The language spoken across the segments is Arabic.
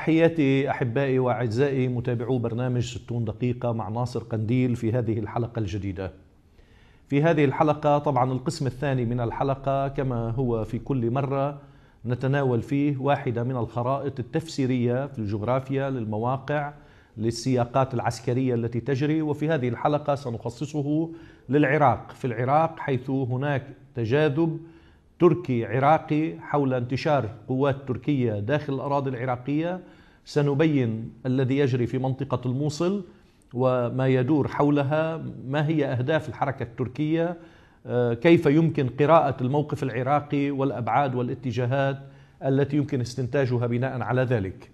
تحياتي احبائي واعزائي متابعو برنامج 60 دقيقه مع ناصر قنديل في هذه الحلقه الجديده. في هذه الحلقه طبعا القسم الثاني من الحلقه كما هو في كل مره نتناول فيه واحده من الخرائط التفسيريه في الجغرافيا للمواقع للسياقات العسكريه التي تجري وفي هذه الحلقه سنخصصه للعراق، في العراق حيث هناك تجاذب تركي عراقي حول انتشار قوات تركية داخل الأراضي العراقية سنبين الذي يجري في منطقة الموصل وما يدور حولها ما هي أهداف الحركة التركية آه، كيف يمكن قراءة الموقف العراقي والأبعاد والاتجاهات التي يمكن استنتاجها بناء على ذلك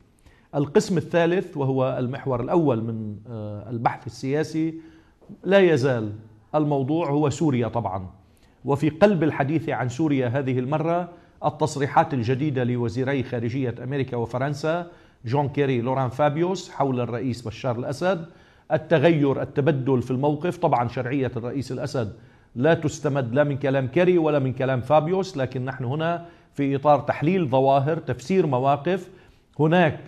القسم الثالث وهو المحور الأول من آه، البحث السياسي لا يزال الموضوع هو سوريا طبعا وفي قلب الحديث عن سوريا هذه المرة التصريحات الجديدة لوزيري خارجية أمريكا وفرنسا جون كيري لوران فابيوس حول الرئيس بشار الأسد التغير التبدل في الموقف طبعا شرعية الرئيس الأسد لا تستمد لا من كلام كيري ولا من كلام فابيوس لكن نحن هنا في إطار تحليل ظواهر تفسير مواقف هناك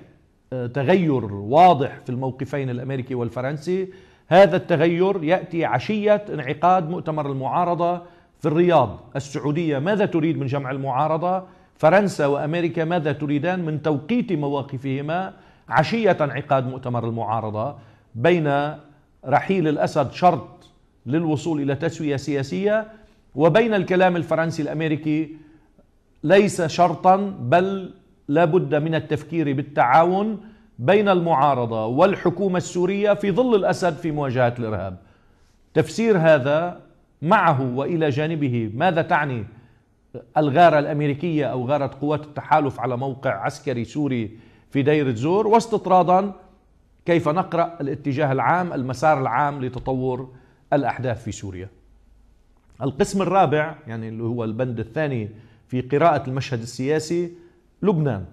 آه، تغير واضح في الموقفين الأمريكي والفرنسي هذا التغير يأتي عشية انعقاد مؤتمر المعارضة في الرياض السعودية ماذا تريد من جمع المعارضة فرنسا وأمريكا ماذا تريدان من توقيت مواقفهما عشية انعقاد مؤتمر المعارضة بين رحيل الأسد شرط للوصول إلى تسوية سياسية وبين الكلام الفرنسي الأمريكي ليس شرطا بل لابد من التفكير بالتعاون بين المعارضة والحكومة السورية في ظل الأسد في مواجهة الإرهاب تفسير هذا معه وإلى جانبه ماذا تعني الغارة الأمريكية أو غارة قوات التحالف على موقع عسكري سوري في دير الزور واستطرادا كيف نقرأ الاتجاه العام المسار العام لتطور الأحداث في سوريا القسم الرابع يعني اللي هو البند الثاني في قراءة المشهد السياسي لبنان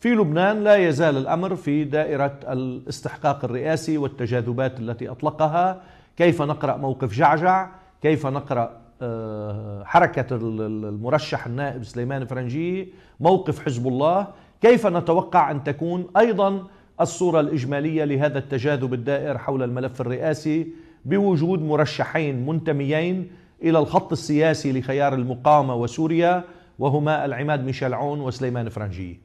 في لبنان لا يزال الأمر في دائرة الاستحقاق الرئاسي والتجاذبات التي أطلقها كيف نقرأ موقف جعجع كيف نقرأ آه، حركة المرشح النائب سليمان فرنجي موقف حزب الله كيف نتوقع أن تكون أيضا الصورة الإجمالية لهذا التجاذب الدائر حول الملف الرئاسي بوجود مرشحين منتميين إلى الخط السياسي لخيار المقاومة وسوريا وهما العماد ميشيل عون وسليمان فرنجي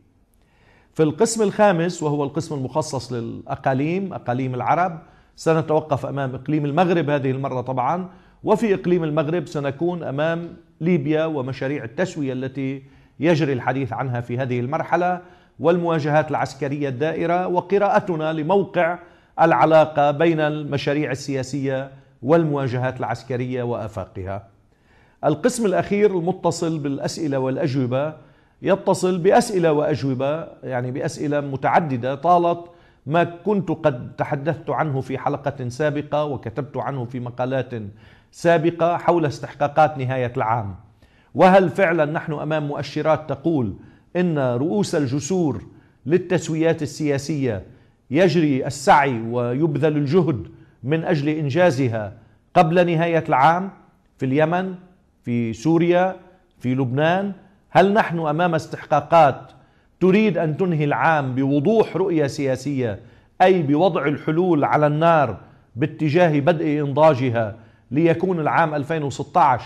في القسم الخامس وهو القسم المخصص للأقاليم أقاليم العرب سنتوقف أمام إقليم المغرب هذه المرة طبعا وفي إقليم المغرب سنكون أمام ليبيا ومشاريع التسوية التي يجري الحديث عنها في هذه المرحلة والمواجهات العسكرية الدائرة وقراءتنا لموقع العلاقة بين المشاريع السياسية والمواجهات العسكرية وآفاقها القسم الأخير المتصل بالأسئلة والأجوبة يتصل بأسئلة وأجوبة يعني بأسئلة متعددة طالت ما كنت قد تحدثت عنه في حلقة سابقة وكتبت عنه في مقالات سابقة حول استحقاقات نهاية العام وهل فعلا نحن أمام مؤشرات تقول إن رؤوس الجسور للتسويات السياسية يجري السعي ويبذل الجهد من أجل إنجازها قبل نهاية العام في اليمن في سوريا في لبنان هل نحن أمام استحقاقات تريد أن تنهي العام بوضوح رؤية سياسية أي بوضع الحلول على النار باتجاه بدء إنضاجها ليكون العام 2016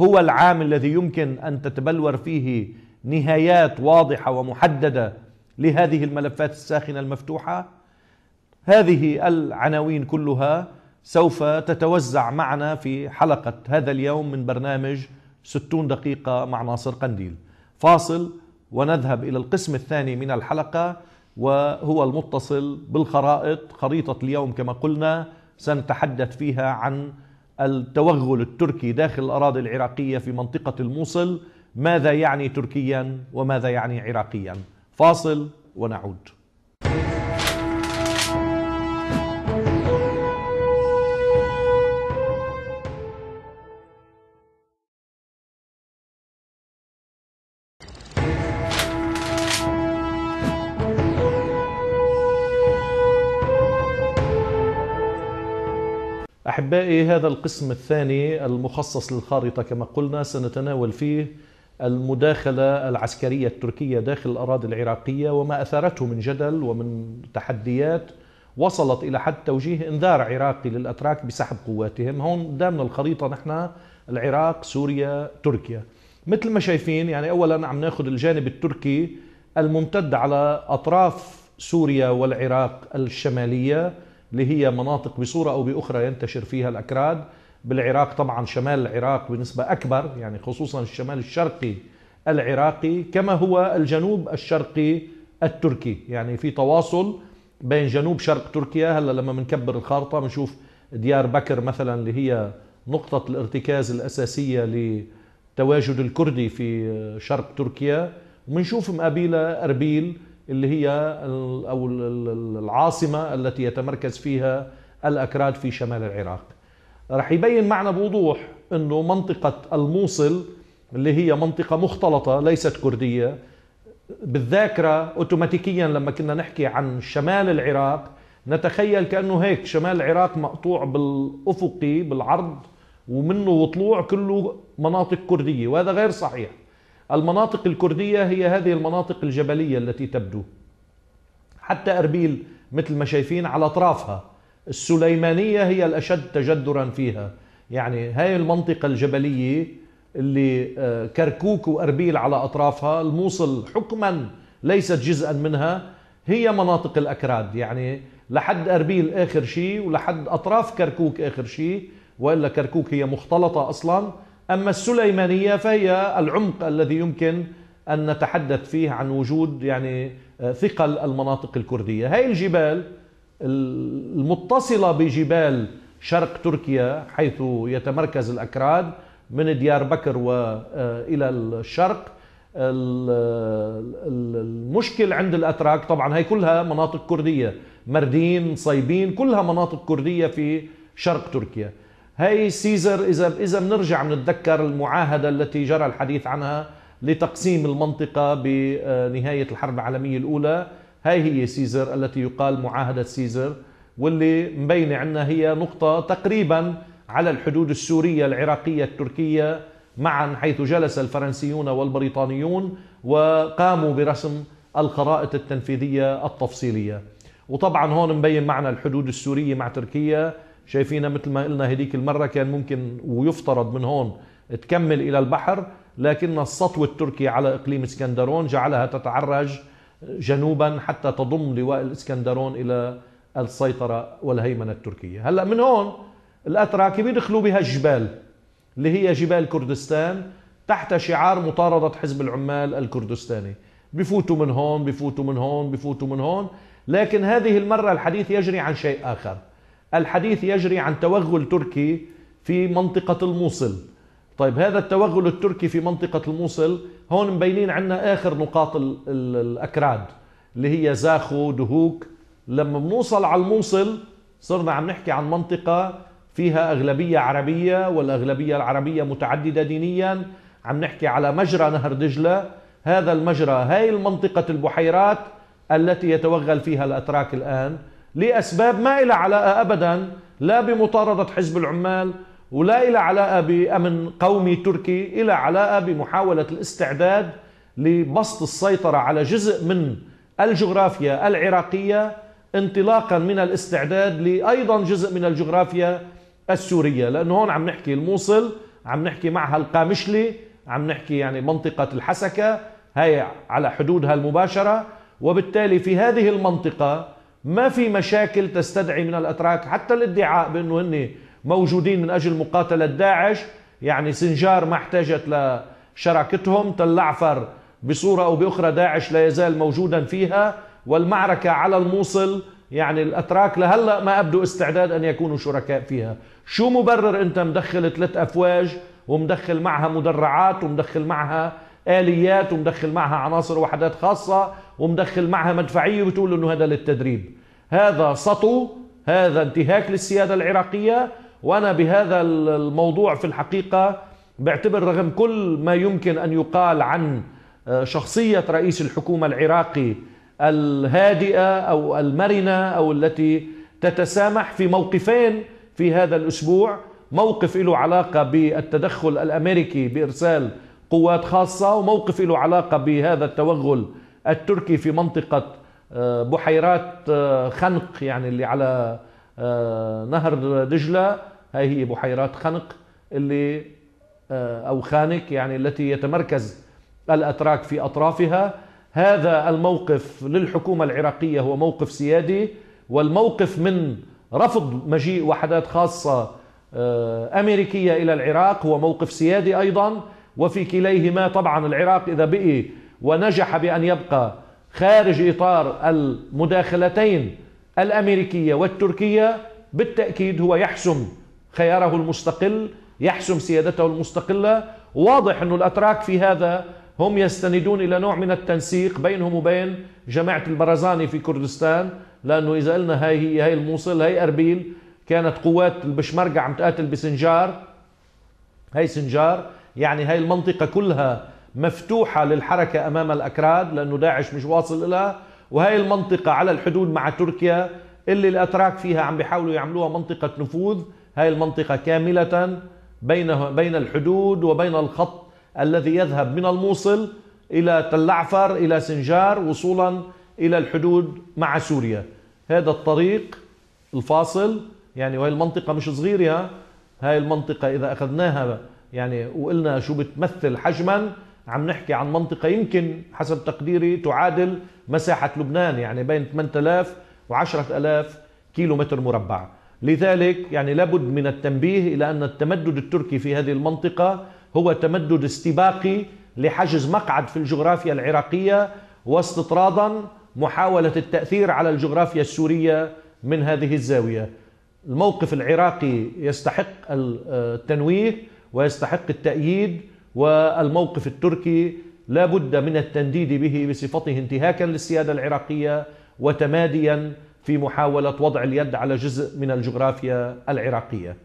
هو العام الذي يمكن أن تتبلور فيه نهايات واضحة ومحددة لهذه الملفات الساخنة المفتوحة هذه العناوين كلها سوف تتوزع معنا في حلقة هذا اليوم من برنامج 60 دقيقة مع ناصر قنديل فاصل ونذهب إلى القسم الثاني من الحلقة وهو المتصل بالخرائط خريطة اليوم كما قلنا سنتحدث فيها عن التوغل التركي داخل الأراضي العراقية في منطقة الموصل ماذا يعني تركيا وماذا يعني عراقيا فاصل ونعود أحبائي هذا القسم الثاني المخصص للخارطة كما قلنا سنتناول فيه المداخلة العسكرية التركية داخل الأراضي العراقية وما أثارته من جدل ومن تحديات وصلت إلى حد توجيه إنذار عراقي للأتراك بسحب قواتهم هون قدامنا الخريطة نحن العراق سوريا تركيا مثل ما شايفين يعني أولا عم ناخذ الجانب التركي الممتد على أطراف سوريا والعراق الشمالية اللي هي مناطق بصورة أو بأخرى ينتشر فيها الأكراد بالعراق طبعا شمال العراق بنسبة أكبر يعني خصوصا الشمال الشرقي العراقي كما هو الجنوب الشرقي التركي يعني في تواصل بين جنوب شرق تركيا هلا لما بنكبر الخارطة بنشوف ديار بكر مثلا اللي هي نقطة الارتكاز الأساسية لتواجد الكردي في شرق تركيا وبنشوف مقابيلة أربيل اللي هي او العاصمه التي يتمركز فيها الاكراد في شمال العراق. رح يبين معنا بوضوح انه منطقه الموصل اللي هي منطقه مختلطه ليست كرديه بالذاكره اوتوماتيكيا لما كنا نحكي عن شمال العراق نتخيل كانه هيك شمال العراق مقطوع بالافقي بالعرض ومنه وطلوع كله مناطق كرديه وهذا غير صحيح المناطق الكردية هي هذه المناطق الجبلية التي تبدو حتى أربيل مثل ما شايفين على أطرافها السليمانية هي الأشد تجدرا فيها يعني هاي المنطقة الجبلية اللي آه، كركوك وأربيل على أطرافها الموصل حكما ليست جزءا منها هي مناطق الأكراد يعني لحد أربيل آخر شيء ولحد أطراف كركوك آخر شيء وإلا كركوك هي مختلطة أصلا أما السليمانية فهي العمق الذي يمكن أن نتحدث فيه عن وجود يعني آه، ثقل المناطق الكردية هاي الجبال المتصلة بجبال شرق تركيا حيث يتمركز الأكراد من ديار بكر وإلى آه، الشرق المشكل عند الأتراك طبعا هي كلها مناطق كردية مردين صيبين كلها مناطق كردية في شرق تركيا هي سيزر اذا اذا بنرجع بنتذكر المعاهده التي جرى الحديث عنها لتقسيم المنطقه بنهايه الحرب العالميه الاولى هي هي سيزر التي يقال معاهده سيزر واللي مبينه عندنا هي نقطه تقريبا على الحدود السوريه العراقيه التركيه معا حيث جلس الفرنسيون والبريطانيون وقاموا برسم الخرائط التنفيذيه التفصيليه وطبعا هون مبين معنا الحدود السوريه مع تركيا شايفينها مثل ما قلنا هديك المرة كان ممكن ويفترض من هون تكمل إلى البحر لكن السطو التركي على إقليم اسكندرون جعلها تتعرج جنوبا حتى تضم لواء الاسكندرون إلى السيطرة والهيمنة التركية هلأ من هون الأتراك بيدخلوا بها الجبال اللي هي جبال كردستان تحت شعار مطاردة حزب العمال الكردستاني بفوتوا من هون بفوتوا من هون بفوتوا من هون لكن هذه المرة الحديث يجري عن شيء آخر الحديث يجري عن توغل تركي في منطقة الموصل طيب هذا التوغل التركي في منطقة الموصل هون مبينين عنا آخر نقاط الأكراد اللي هي زاخو دهوك لما بنوصل على الموصل صرنا عم نحكي عن منطقة فيها أغلبية عربية والأغلبية العربية متعددة دينيا عم نحكي على مجرى نهر دجلة هذا المجرى هاي المنطقة البحيرات التي يتوغل فيها الأتراك الآن لأسباب ما إلى علاقة أبدا لا بمطاردة حزب العمال ولا إلى علاقة بأمن قومي تركي إلى علاقة بمحاولة الاستعداد لبسط السيطرة على جزء من الجغرافيا العراقية انطلاقا من الاستعداد لأيضا جزء من الجغرافيا السورية لأنه هون عم نحكي الموصل عم نحكي معها القامشلي عم نحكي يعني منطقة الحسكة هي على حدودها المباشرة وبالتالي في هذه المنطقة ما في مشاكل تستدعي من الأتراك حتى الادعاء بأنه هن موجودين من أجل مقاتلة داعش يعني سنجار ما احتاجت لشراكتهم تلعفر بصورة أو بأخرى داعش لا يزال موجودا فيها والمعركة على الموصل يعني الأتراك لهلأ ما أبدوا استعداد أن يكونوا شركاء فيها شو مبرر أنت مدخل ثلاث أفواج ومدخل معها مدرعات ومدخل معها آليات ومدخل معها عناصر وحدات خاصة ومدخل معها مدفعيه وبتقول انه هذا للتدريب هذا سطو هذا انتهاك للسياده العراقيه وانا بهذا الموضوع في الحقيقه بعتبر رغم كل ما يمكن ان يقال عن آه، شخصيه رئيس الحكومه العراقي الهادئه او المرنه او التي تتسامح في موقفين في هذا الاسبوع موقف له علاقه بالتدخل الامريكي بارسال قوات خاصه وموقف له علاقه بهذا التوغل التركي في منطقة آه، بحيرات آه، خنق يعني اللي على آه، نهر دجلة هاي هي بحيرات خنق اللي أو خانك يعني التي يتمركز الأتراك في أطرافها هذا الموقف للحكومة العراقية هو موقف سيادي والموقف من رفض مجيء وحدات خاصة أمريكية إلى العراق هو موقف سيادي أيضا وفي كليهما طبعا العراق إذا بقي ونجح بأن يبقى خارج إطار المداخلتين الأمريكية والتركية بالتأكيد هو يحسم خياره المستقل يحسم سيادته المستقلة واضح أن الأتراك في هذا هم يستندون إلى نوع من التنسيق بينهم وبين جماعة البرزاني في كردستان لأنه إذا قلنا هاي هي هاي الموصل هاي أربيل كانت قوات البشمركة عم تقاتل بسنجار هاي سنجار يعني هاي المنطقة كلها مفتوحة للحركة أمام الأكراد لأنه داعش مش واصل لها وهي المنطقة على الحدود مع تركيا اللي الأتراك فيها عم بيحاولوا يعملوها منطقة نفوذ هاي المنطقة كاملة بين بين الحدود وبين الخط الذي يذهب من الموصل إلى تل عفر إلى سنجار وصولا إلى الحدود مع سوريا هذا الطريق الفاصل يعني وهي المنطقة مش صغيرة هاي المنطقة إذا أخذناها يعني وقلنا شو بتمثل حجما عم نحكي عن منطقة يمكن حسب تقديري تعادل مساحة لبنان يعني بين 8000 و 10000 كيلو متر مربع لذلك يعني لابد من التنبيه إلى أن التمدد التركي في هذه المنطقة هو تمدد استباقي لحجز مقعد في الجغرافيا العراقية واستطرادا محاولة التأثير على الجغرافيا السورية من هذه الزاوية الموقف العراقي يستحق آه، التنويه ويستحق التأييد والموقف التركي لا بد من التنديد به بصفته انتهاكا للسيادة العراقية وتماديا في محاولة وضع اليد على جزء من الجغرافيا العراقية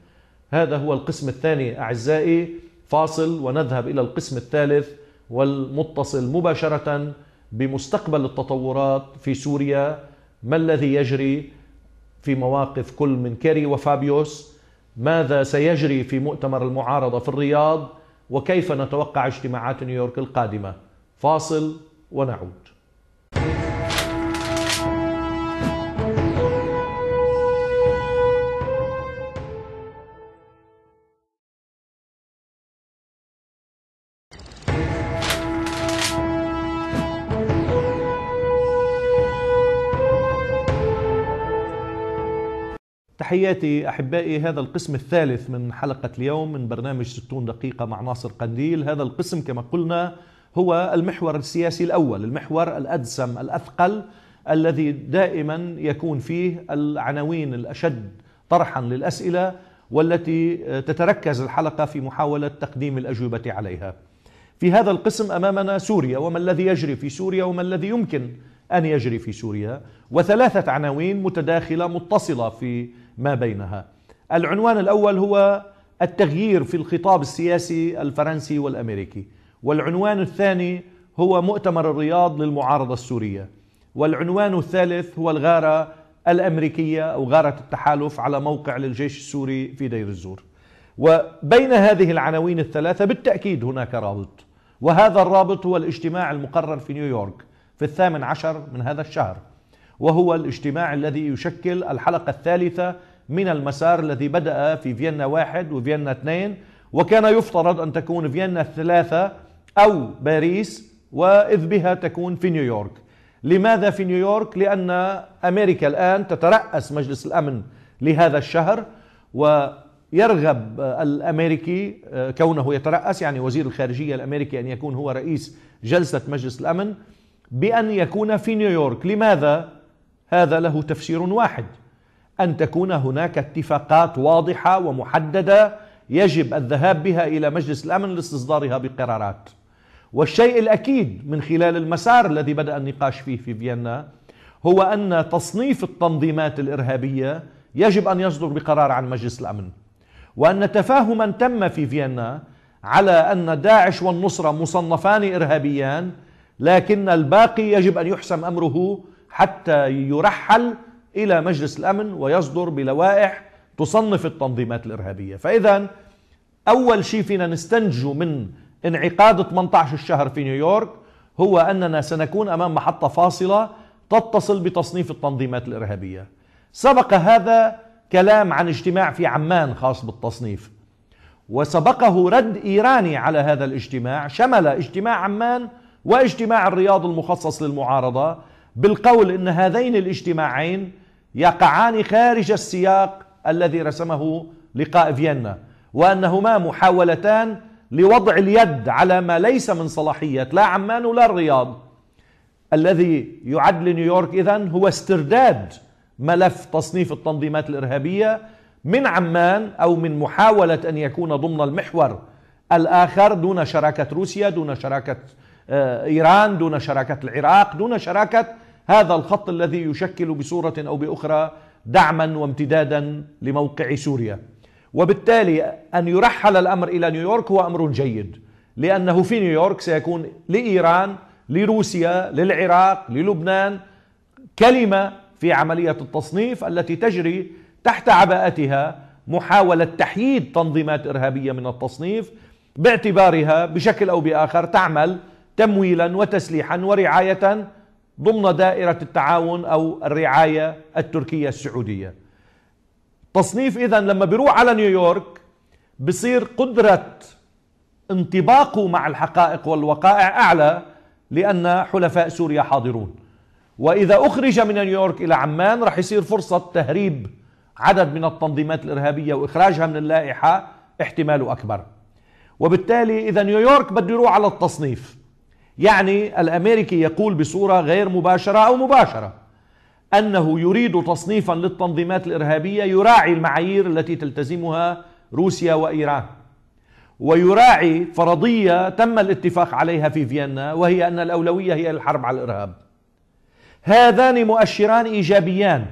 هذا هو القسم الثاني أعزائي فاصل ونذهب إلى القسم الثالث والمتصل مباشرة بمستقبل التطورات في سوريا ما الذي يجري في مواقف كل من كيري وفابيوس ماذا سيجري في مؤتمر المعارضة في الرياض وكيف نتوقع اجتماعات نيويورك القادمة فاصل ونعود تحياتي أحبائي هذا القسم الثالث من حلقة اليوم من برنامج 60 دقيقة مع ناصر قنديل هذا القسم كما قلنا هو المحور السياسي الأول المحور الأدسم الأثقل الذي دائما يكون فيه العناوين الأشد طرحا للأسئلة والتي تتركز الحلقة في محاولة تقديم الأجوبة عليها في هذا القسم أمامنا سوريا وما الذي يجري في سوريا وما الذي يمكن أن يجري في سوريا وثلاثة عناوين متداخلة متصلة في ما بينها العنوان الأول هو التغيير في الخطاب السياسي الفرنسي والأمريكي والعنوان الثاني هو مؤتمر الرياض للمعارضة السورية والعنوان الثالث هو الغارة الأمريكية أو غارة التحالف على موقع للجيش السوري في دير الزور وبين هذه العناوين الثلاثة بالتأكيد هناك رابط وهذا الرابط هو الاجتماع المقرر في نيويورك في الثامن عشر من هذا الشهر وهو الاجتماع الذي يشكل الحلقة الثالثة من المسار الذي بدأ في فيينا واحد وفيينا اثنين وكان يفترض أن تكون فيينا الثلاثة أو باريس وإذ بها تكون في نيويورك لماذا في نيويورك؟ لأن أمريكا الآن تترأس مجلس الأمن لهذا الشهر ويرغب الأمريكي كونه يترأس يعني وزير الخارجية الأمريكي أن يكون هو رئيس جلسة مجلس الأمن بأن يكون في نيويورك لماذا؟ هذا له تفسير واحد أن تكون هناك اتفاقات واضحة ومحددة يجب الذهاب بها إلى مجلس الأمن لاستصدارها بقرارات والشيء الأكيد من خلال المسار الذي بدأ النقاش فيه في فيينا هو أن تصنيف التنظيمات الإرهابية يجب أن يصدر بقرار عن مجلس الأمن وأن تفاهما تم في فيينا على أن داعش والنصرة مصنفان إرهابيان لكن الباقي يجب أن يحسم أمره حتى يرحل إلى مجلس الأمن ويصدر بلوائح تصنف التنظيمات الإرهابية فإذا أول شيء فينا نستنجه من انعقاد 18 الشهر في نيويورك هو أننا سنكون أمام محطة فاصلة تتصل بتصنيف التنظيمات الإرهابية سبق هذا كلام عن اجتماع في عمان خاص بالتصنيف وسبقه رد إيراني على هذا الاجتماع شمل اجتماع عمان واجتماع الرياض المخصص للمعارضة بالقول ان هذين الاجتماعين يقعان خارج السياق الذي رسمه لقاء فيينا وانهما محاولتان لوضع اليد على ما ليس من صلاحيه لا عمان ولا الرياض الذي يعد لنيويورك اذا هو استرداد ملف تصنيف التنظيمات الارهابيه من عمان او من محاوله ان يكون ضمن المحور الاخر دون شراكه روسيا دون شراكه آه، ايران دون شراكه العراق دون شراكه هذا الخط الذي يشكل بصورة أو بأخرى دعما وامتدادا لموقع سوريا وبالتالي أن يرحل الأمر إلى نيويورك هو أمر جيد لأنه في نيويورك سيكون لإيران لروسيا للعراق للبنان كلمة في عملية التصنيف التي تجري تحت عباءتها محاولة تحييد تنظيمات إرهابية من التصنيف باعتبارها بشكل أو بآخر تعمل تمويلا وتسليحا ورعاية ضمن دائرة التعاون أو الرعاية التركية السعودية تصنيف إذا لما بيروح على نيويورك بصير قدرة انطباقه مع الحقائق والوقائع أعلى لأن حلفاء سوريا حاضرون وإذا أخرج من نيويورك إلى عمان رح يصير فرصة تهريب عدد من التنظيمات الإرهابية وإخراجها من اللائحة احتماله أكبر وبالتالي إذا نيويورك بده يروح على التصنيف يعني الأمريكي يقول بصورة غير مباشرة أو مباشرة أنه يريد تصنيفا للتنظيمات الإرهابية يراعي المعايير التي تلتزمها روسيا وإيران ويراعي فرضية تم الاتفاق عليها في فيينا وهي أن الأولوية هي الحرب على الإرهاب هذان مؤشران إيجابيان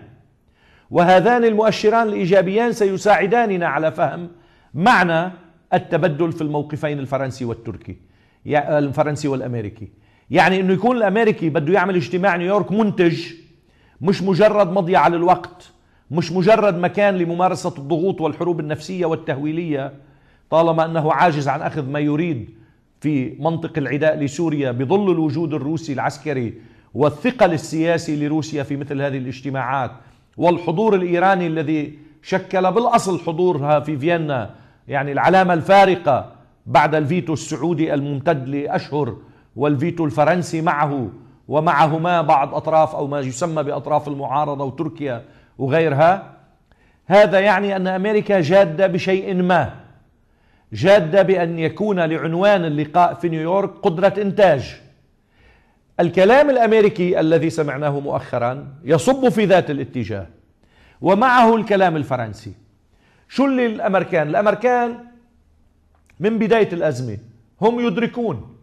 وهذان المؤشران الإيجابيان سيساعداننا على فهم معنى التبدل في الموقفين الفرنسي والتركي الفرنسي والامريكي يعني انه يكون الامريكي بده يعمل اجتماع نيويورك منتج مش مجرد مضيعه للوقت مش مجرد مكان لممارسه الضغوط والحروب النفسيه والتهويليه طالما انه عاجز عن اخذ ما يريد في منطق العداء لسوريا بظل الوجود الروسي العسكري والثقل السياسي لروسيا في مثل هذه الاجتماعات والحضور الايراني الذي شكل بالاصل حضورها في فيينا يعني العلامه الفارقه بعد الفيتو السعودي الممتد لأشهر والفيتو الفرنسي معه ومعهما بعض أطراف أو ما يسمى بأطراف المعارضة وتركيا وغيرها هذا يعني أن أمريكا جادة بشيء ما جادة بأن يكون لعنوان اللقاء في نيويورك قدرة إنتاج الكلام الأمريكي الذي سمعناه مؤخرا يصب في ذات الاتجاه ومعه الكلام الفرنسي شو اللي الأمريكان الأمريكان من بداية الأزمة هم يدركون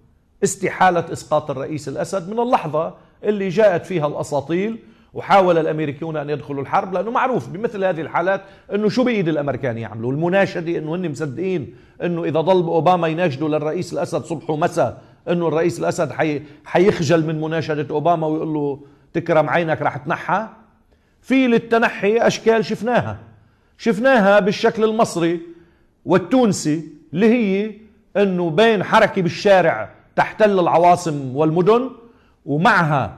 استحالة إسقاط الرئيس الأسد من اللحظة اللي جاءت فيها الأساطيل وحاول الامريكيون ان يدخلوا الحرب لانه معروف بمثل هذه الحالات انه شو بايد الامريكان يعملوا المناشده انه هن مصدقين انه اذا ضل اوباما يناشدوا للرئيس الاسد صبح ومساء انه الرئيس الاسد حي... حيخجل من مناشده اوباما ويقول له تكرم عينك رح تنحى في للتنحي اشكال شفناها شفناها بالشكل المصري والتونسي اللي هي انه بين حركه بالشارع تحتل العواصم والمدن ومعها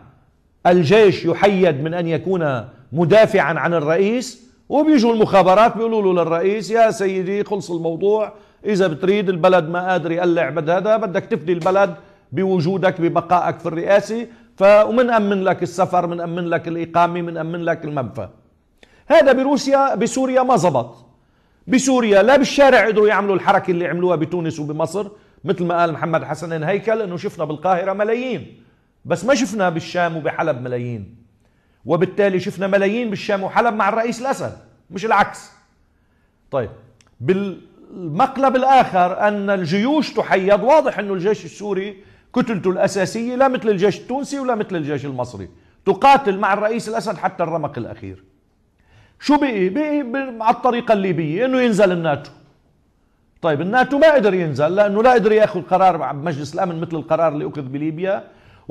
الجيش يحيد من ان يكون مدافعا عن الرئيس وبيجوا المخابرات بيقولوا له للرئيس يا سيدي خلص الموضوع اذا بتريد البلد ما قادر يقلع هذا بدك تفدي البلد بوجودك ببقائك في الرئاسه امن لك السفر امن لك الإقامة امن لك المنفى هذا بروسيا بسوريا ما زبط بسوريا لا بالشارع قدروا يعملوا الحركة اللي عملوها بتونس وبمصر مثل ما قال محمد حسن هيكل انه شفنا بالقاهرة ملايين بس ما شفنا بالشام وبحلب ملايين وبالتالي شفنا ملايين بالشام وحلب مع الرئيس الأسد مش العكس طيب بالمقلب الآخر أن الجيوش تحيض واضح أنه الجيش السوري كتلته الأساسية لا مثل الجيش التونسي ولا مثل الجيش المصري تقاتل مع الرئيس الأسد حتى الرمق الأخير شو بقي بقي علي الطريقة الليبية انه ينزل الناتو طيب الناتو ما قدر ينزل لانه لا قدر ياخذ قرار بمجلس الامن مثل القرار اللي اخذ بليبيا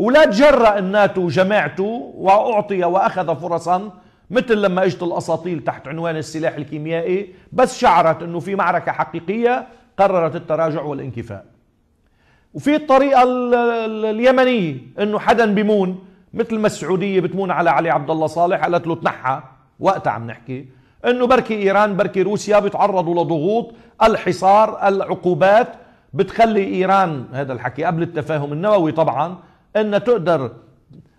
ولا تجرأ الناتو جماعته واعطي واخذ فرصا مثل لما اجت الاساطيل تحت عنوان السلاح الكيميائي بس شعرت انه في معركه حقيقيه قررت التراجع والانكفاء وفي الطريقه اليمنيه انه حدا بيمون مثل ما السعوديه بتمون على علي عبد الله صالح قالت له تنحى وقتها عم نحكي انه بركي ايران بركي روسيا بيتعرضوا لضغوط الحصار العقوبات بتخلي ايران هذا الحكي قبل التفاهم النووي طبعا ان تقدر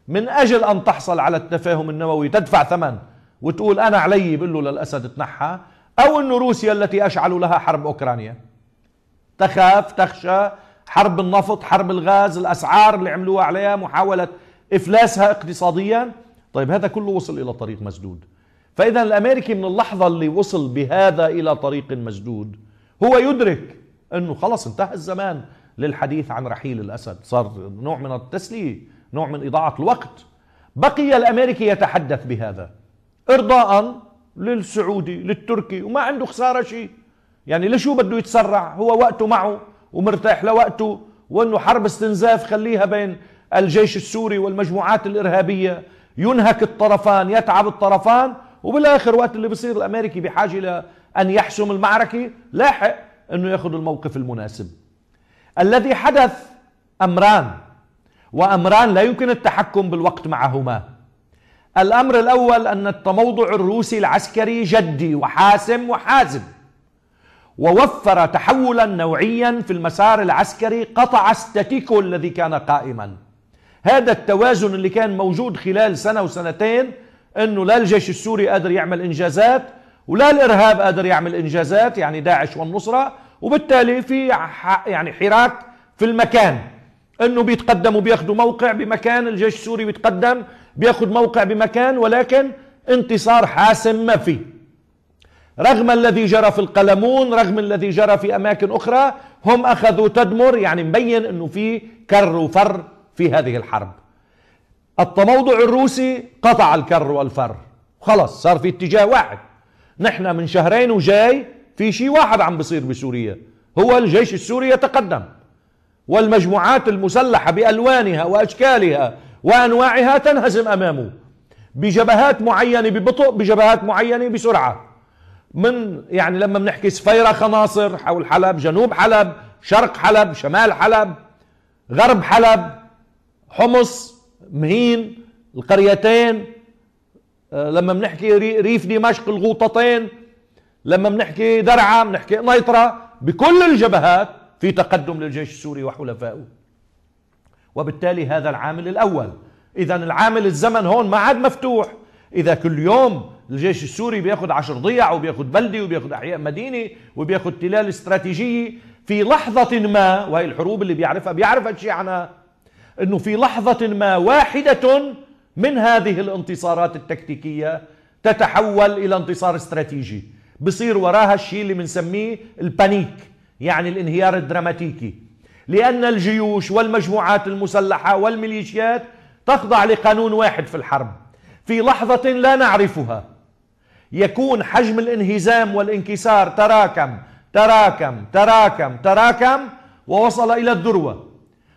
من اجل ان تحصل على التفاهم النووي تدفع ثمن وتقول انا علي بقول له للاسد اتنحى او انه روسيا التي اشعلوا لها حرب اوكرانيا تخاف تخشى حرب النفط حرب الغاز الاسعار اللي عملوها عليها محاوله افلاسها اقتصاديا طيب هذا كله وصل الى طريق مسدود فإذا الأمريكي من اللحظة اللي وصل بهذا إلى طريق مسدود هو يدرك أنه خلص انتهى الزمان للحديث عن رحيل الأسد صار نوع من التسليه نوع من إضاعة الوقت بقي الأمريكي يتحدث بهذا إرضاء للسعودي للتركي وما عنده خسارة شيء يعني لشو بده يتسرع هو وقته معه ومرتاح لوقته وأنه حرب استنزاف خليها بين الجيش السوري والمجموعات الإرهابية ينهك الطرفان يتعب الطرفان وبالاخر وقت اللي بصير الامريكي بحاجه لان يحسم المعركه لاحق انه ياخذ الموقف المناسب الذي حدث امران وامران لا يمكن التحكم بالوقت معهما الامر الاول ان التموضع الروسي العسكري جدي وحاسم وحازم ووفر تحولا نوعيا في المسار العسكري قطع ستاتيكو الذي كان قائما هذا التوازن اللي كان موجود خلال سنه وسنتين انه لا الجيش السوري قادر يعمل انجازات ولا الارهاب قادر يعمل انجازات يعني داعش والنصره وبالتالي في يعني حراك في المكان انه بيتقدموا بياخذوا موقع بمكان الجيش السوري بيتقدم بياخذ موقع بمكان ولكن انتصار حاسم ما في رغم الذي جرى في القلمون رغم الذي جرى في اماكن اخرى هم اخذوا تدمر يعني مبين انه في كر وفر في هذه الحرب التموضع الروسي قطع الكر والفر خلص صار في اتجاه واحد نحن من شهرين وجاي في شيء واحد عم بصير بسوريا هو الجيش السوري يتقدم والمجموعات المسلحة بألوانها وأشكالها وأنواعها تنهزم أمامه بجبهات معينة ببطء بجبهات معينة بسرعة من يعني لما بنحكي سفيرة خناصر حول حلب جنوب حلب شرق حلب شمال حلب غرب حلب حمص مهين القريتين آه، لما بنحكي ريف دمشق الغوطتين لما بنحكي درعا بنحكي نيطرة بكل الجبهات في تقدم للجيش السوري وحلفائه وبالتالي هذا العامل الأول إذا العامل الزمن هون ما عاد مفتوح إذا كل يوم الجيش السوري بياخد عشر ضيع وبياخد بلدي وبياخد أحياء مدينة وبياخد تلال استراتيجية في لحظة ما وهي الحروب اللي بيعرفها بيعرف شيء عنها أنه في لحظة ما واحدة من هذه الانتصارات التكتيكية تتحول إلى انتصار استراتيجي بصير وراها الشيء اللي بنسميه البانيك يعني الانهيار الدراماتيكي لأن الجيوش والمجموعات المسلحة والميليشيات تخضع لقانون واحد في الحرب في لحظة لا نعرفها يكون حجم الانهزام والانكسار تراكم تراكم تراكم تراكم ووصل إلى الذروة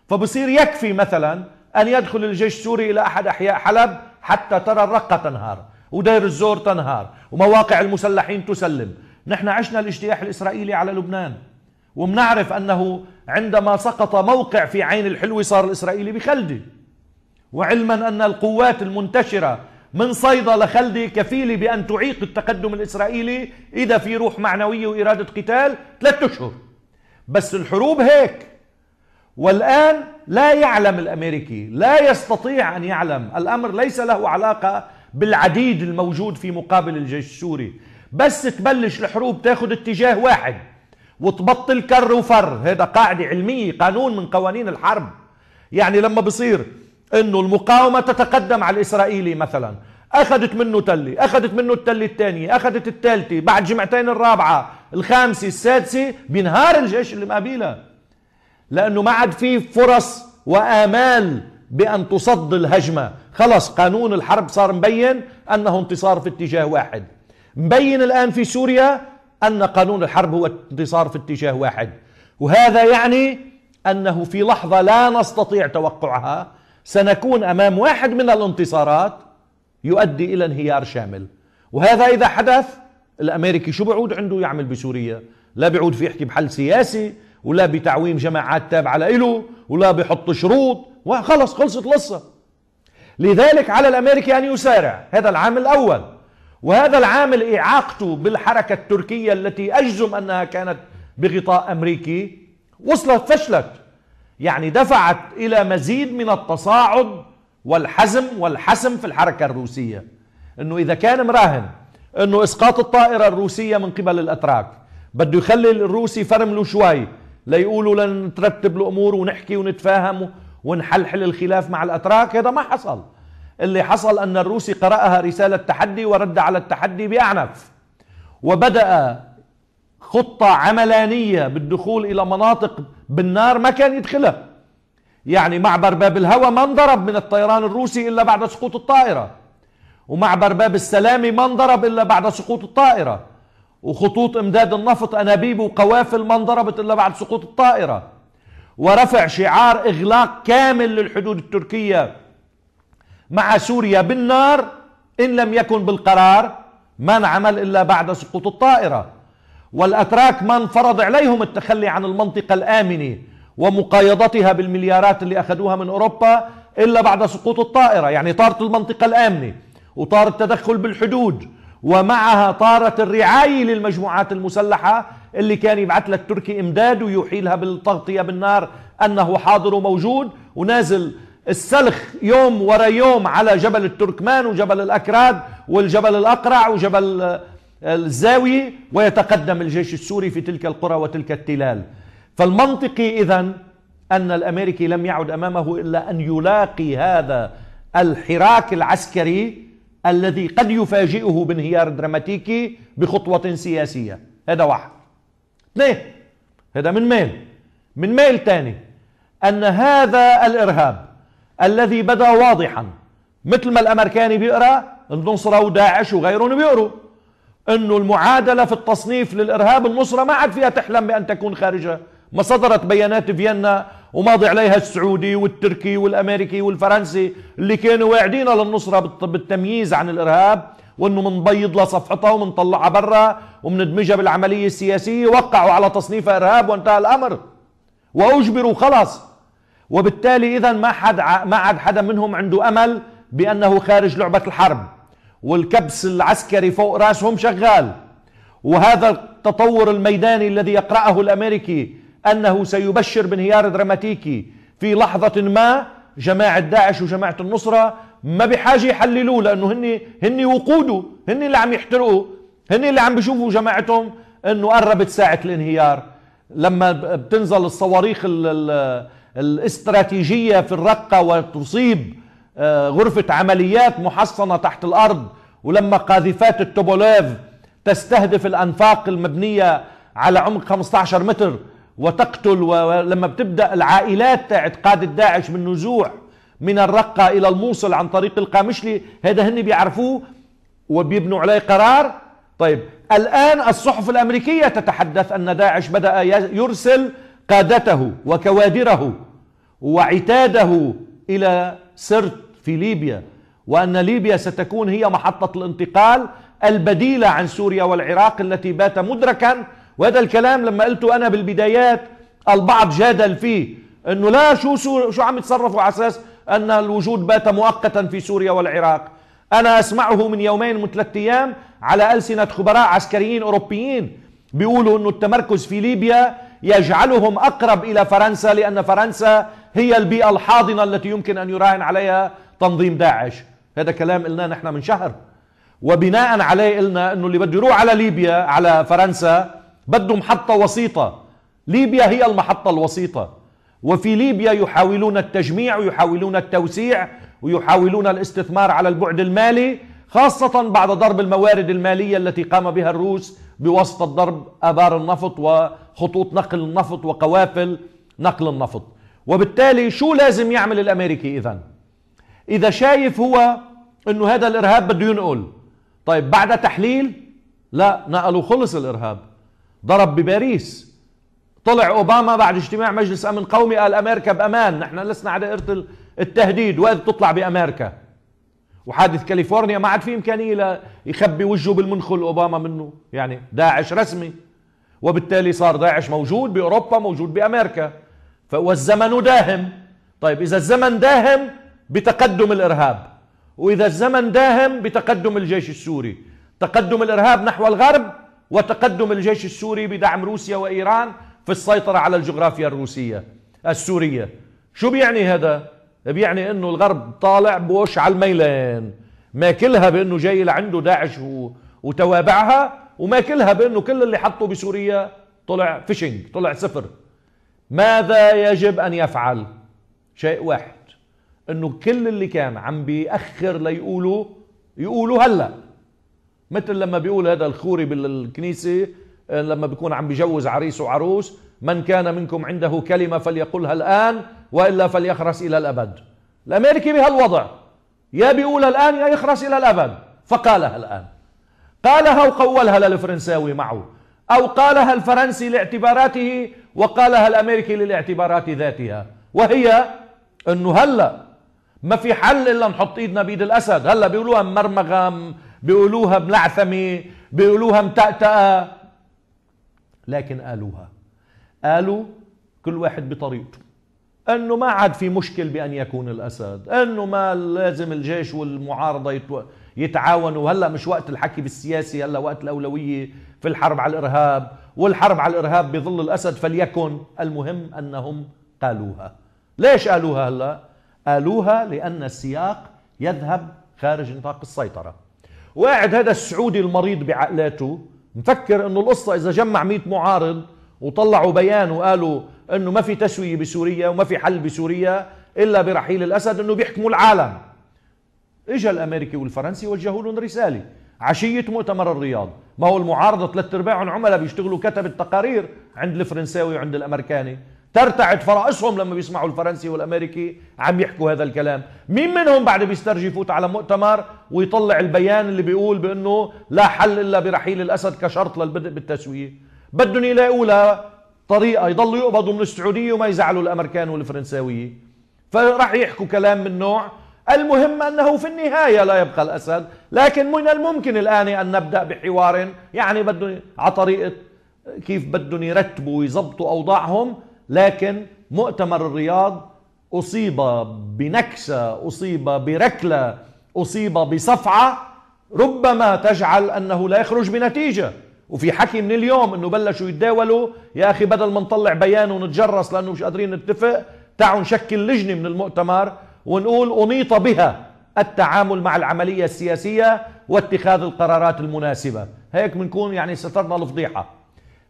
فبصير يكفي مثلا أن يدخل الجيش السوري إلى أحد أحياء حلب حتى ترى الرقة تنهار ودير الزور تنهار ومواقع المسلحين تسلم نحن عشنا الاجتياح الإسرائيلي على لبنان ومنعرف أنه عندما سقط موقع في عين الحلوة صار الإسرائيلي بخلدي وعلما أن القوات المنتشرة من صيدا لخلدي كفيلة بأن تعيق التقدم الإسرائيلي إذا في روح معنوية وإرادة قتال ثلاثة أشهر بس الحروب هيك والآن لا يعلم الأمريكي لا يستطيع أن يعلم الأمر ليس له علاقة بالعديد الموجود في مقابل الجيش السوري بس تبلش الحروب تاخد اتجاه واحد وتبطل كر وفر هذا قاعدة علمية قانون من قوانين الحرب يعني لما بصير انه المقاومة تتقدم على الاسرائيلي مثلا اخذت منه تلة اخذت منه التلة الثانية اخذت الثالثة بعد جمعتين الرابعة الخامسة السادسة بينهار الجيش اللي مقابلها لانه ما عاد في فرص وامال بان تصد الهجمه خلص قانون الحرب صار مبين انه انتصار في اتجاه واحد مبين الان في سوريا ان قانون الحرب هو انتصار في اتجاه واحد وهذا يعني انه في لحظه لا نستطيع توقعها سنكون امام واحد من الانتصارات يؤدي الى انهيار شامل وهذا اذا حدث الامريكي شو بعود عنده يعمل بسوريا لا بعود في يحكي بحل سياسي ولا بتعويم جماعات تابعة له ولا بحط شروط وخلص خلصت القصة لذلك على الأمريكي أن يسارع هذا العام الأول وهذا العامل إعاقته بالحركة التركية التي أجزم أنها كانت بغطاء أمريكي وصلت فشلت يعني دفعت إلى مزيد من التصاعد والحزم والحسم في الحركة الروسية أنه إذا كان مراهن أنه إسقاط الطائرة الروسية من قبل الأتراك بده يخلي الروسي فرمله شوي ليقولوا لنترتب الامور ونحكي ونتفاهم ونحلحل الخلاف مع الاتراك هذا ما حصل اللي حصل ان الروسي قراها رساله تحدي ورد على التحدي باعنف وبدا خطه عملانيه بالدخول الى مناطق بالنار ما كان يدخلها يعني معبر باب الهوى ما انضرب من الطيران الروسي الا بعد سقوط الطائره ومعبر باب السلامه ما انضرب الا بعد سقوط الطائره وخطوط امداد النفط انابيب وقوافل ما انضربت الا بعد سقوط الطائره ورفع شعار اغلاق كامل للحدود التركيه مع سوريا بالنار ان لم يكن بالقرار ما انعمل الا بعد سقوط الطائره والاتراك من فرض عليهم التخلي عن المنطقه الامنه ومقايضتها بالمليارات اللي اخذوها من اوروبا الا بعد سقوط الطائره يعني طارت المنطقه الامنه وطار التدخل بالحدود ومعها طارت الرعاية للمجموعات المسلحة اللي كان يبعث لها التركي إمداد ويحيلها بالتغطية بالنار أنه حاضر وموجود ونازل السلخ يوم ورا يوم على جبل التركمان وجبل الأكراد والجبل الأقرع وجبل آه، الزاوية ويتقدم الجيش السوري في تلك القرى وتلك التلال فالمنطقي إذا أن الأمريكي لم يعد أمامه إلا أن يلاقي هذا الحراك العسكري الذي قد يفاجئه بانهيار دراماتيكي بخطوة سياسية هذا واحد اثنين هذا من ميل من ميل ثاني أن هذا الإرهاب الذي بدأ واضحا مثل ما الأمريكاني بيقرأ النصرة وداعش وغيرهم بيقروا أنه المعادلة في التصنيف للإرهاب النصرة ما عاد فيها تحلم بأن تكون خارجها ما صدرت بيانات فيينا وماضي عليها السعودي والتركي والامريكي والفرنسي اللي كانوا واعدين للنصره بالتمييز عن الارهاب وانه منبيض لصفحتها ومنطلعها برا ومندمجها بالعمليه السياسيه وقعوا على تصنيفها ارهاب وانتهى الامر واجبروا خلص وبالتالي اذا ما حد ما عاد حدا منهم عنده امل بانه خارج لعبه الحرب والكبس العسكري فوق راسهم شغال وهذا التطور الميداني الذي يقراه الامريكي أنه سيبشر بانهيار دراماتيكي في لحظة ما جماعة داعش وجماعة النصرة ما بحاجة يحللوه لأنه هن هن وقوده هن اللي عم يحترقوا هن اللي عم بيشوفوا جماعتهم أنه قربت ساعة الانهيار لما بتنزل الصواريخ الـ الـ الاستراتيجية في الرقة وتصيب آه، غرفة عمليات محصنة تحت الأرض ولما قاذفات التوبوليف تستهدف الأنفاق المبنية على عمق 15 متر وتقتل ولما بتبدا العائلات تاعت قاده داعش بالنزوع من الرقه الى الموصل عن طريق القامشلي هذا هن بيعرفوه وبيبنوا عليه قرار طيب الان الصحف الامريكيه تتحدث ان داعش بدا يرسل قادته وكوادره وعتاده الى سرت في ليبيا وان ليبيا ستكون هي محطه الانتقال البديله عن سوريا والعراق التي بات مدركا وهذا الكلام لما قلته انا بالبدايات البعض جادل فيه انه لا شو شو عم يتصرفوا على اساس ان الوجود بات مؤقتا في سوريا والعراق انا اسمعه من يومين من ثلاث ايام على السنه خبراء عسكريين اوروبيين بيقولوا انه التمركز في ليبيا يجعلهم اقرب الى فرنسا لان فرنسا هي البيئه الحاضنه التي يمكن ان يراهن عليها تنظيم داعش هذا كلام قلناه نحن من شهر وبناء عليه قلنا انه اللي بده يروح على ليبيا على فرنسا بده محطة وسيطة ليبيا هي المحطة الوسيطة وفي ليبيا يحاولون التجميع ويحاولون التوسيع ويحاولون الاستثمار على البعد المالي خاصة بعد ضرب الموارد المالية التي قام بها الروس بواسطة ضرب آبار النفط وخطوط نقل النفط وقوافل نقل النفط وبالتالي شو لازم يعمل الأمريكي إذا إذا شايف هو أنه هذا الإرهاب بده ينقل طيب بعد تحليل لا نقلوا خلص الإرهاب ضرب بباريس طلع اوباما بعد اجتماع مجلس امن قومي قال امريكا بامان نحن لسنا على دائره التهديد واذ تطلع بامريكا وحادث كاليفورنيا ما عاد في امكانيه يخبي وجهه بالمنخل اوباما منه يعني داعش رسمي وبالتالي صار داعش موجود باوروبا موجود بامريكا والزمن داهم طيب اذا الزمن داهم بتقدم الارهاب واذا الزمن داهم بتقدم الجيش السوري تقدم الارهاب نحو الغرب وتقدم الجيش السوري بدعم روسيا وإيران في السيطرة على الجغرافيا الروسية السورية شو بيعني هذا؟ بيعني انه الغرب طالع بوش على الميلان ماكلها بانه جاي لعنده داعش وتوابعها وماكلها بانه كل اللي حطه بسوريا طلع فيشنج طلع صفر ماذا يجب ان يفعل شيء واحد انه كل اللي كان عم بيأخر ليقولوا يقولوا هلأ مثل لما بيقول هذا الخوري بالكنيسة آه، لما بيكون عم بجوز عريس وعروس من كان منكم عنده كلمة فليقلها الآن وإلا فليخرس إلى الأبد الأمريكي بهالوضع يا بيقولها الآن يا يخرس إلى الأبد فقالها الآن قالها وقولها للفرنساوي معه أو قالها الفرنسي لاعتباراته وقالها الأمريكي للاعتبارات ذاتها وهي أنه هلأ ما في حل إلا نحط إيدنا بإيد الأسد هلأ بيقولوها مرمغة بيقولوها ملعثمة بيقولوها متأتأة لكن قالوها قالوا كل واحد بطريقته انه ما عاد في مشكل بان يكون الاسد انه ما لازم الجيش والمعارضه يتعاونوا هلا مش وقت الحكي بالسياسي هلا وقت الاولويه في الحرب على الارهاب والحرب على الارهاب بظل الاسد فليكن المهم انهم قالوها ليش قالوها هلا قالوها لان السياق يذهب خارج نطاق السيطره وقاعد هذا السعودي المريض بعقلاته مفكر انه القصه اذا جمع 100 معارض وطلعوا بيان وقالوا انه ما في تسويه بسوريا وما في حل بسوريا الا برحيل الاسد انه بيحكموا العالم اجى الامريكي والفرنسي وجهوا لهم رساله عشيه مؤتمر الرياض ما هو المعارضه ثلاث ارباعهم عملاء بيشتغلوا كتب التقارير عند الفرنساوي وعند الامريكاني ترتعد فرائصهم لما بيسمعوا الفرنسي والامريكي عم يحكوا هذا الكلام مين منهم بعد بيسترجي يفوت على مؤتمر ويطلع البيان اللي بيقول بانه لا حل الا برحيل الاسد كشرط للبدء بالتسويه بدهم يلاقوا لها طريقه يضلوا يقبضوا من السعوديه وما يزعلوا الامريكان والفرنساويه فراح يحكوا كلام من نوع المهم انه في النهايه لا يبقى الاسد لكن من الممكن الان ان نبدا بحوار يعني بدهم على طريقه كيف بدهم يرتبوا ويظبطوا اوضاعهم لكن مؤتمر الرياض أصيب بنكسة أصيب بركلة أصيب بصفعة ربما تجعل أنه لا يخرج بنتيجة وفي حكي من اليوم أنه بلشوا يتداولوا يا أخي بدل ما نطلع بيان ونتجرس لأنه مش قادرين نتفق تعالوا نشكل لجنة من المؤتمر ونقول أنيط بها التعامل مع العملية السياسية واتخاذ القرارات المناسبة هيك بنكون يعني سترنا الفضيحة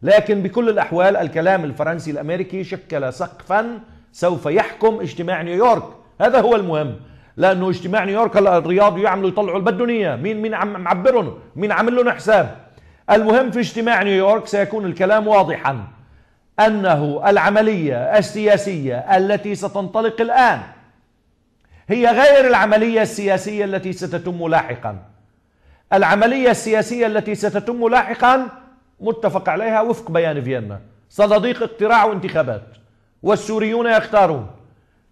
لكن بكل الأحوال الكلام الفرنسي الأمريكي شكل سقفا سوف يحكم اجتماع نيويورك هذا هو المهم لأنه اجتماع نيويورك الرياض يعملوا يطلعوا البدنية مين مين عم معبرهم مين عمل لهم حساب المهم في اجتماع نيويورك سيكون الكلام واضحا أنه العملية السياسية التي ستنطلق الآن هي غير العملية السياسية التي ستتم لاحقا العملية السياسية التي ستتم لاحقا متفق عليها وفق بيان فيينا صناديق اقتراع وانتخابات والسوريون يختارون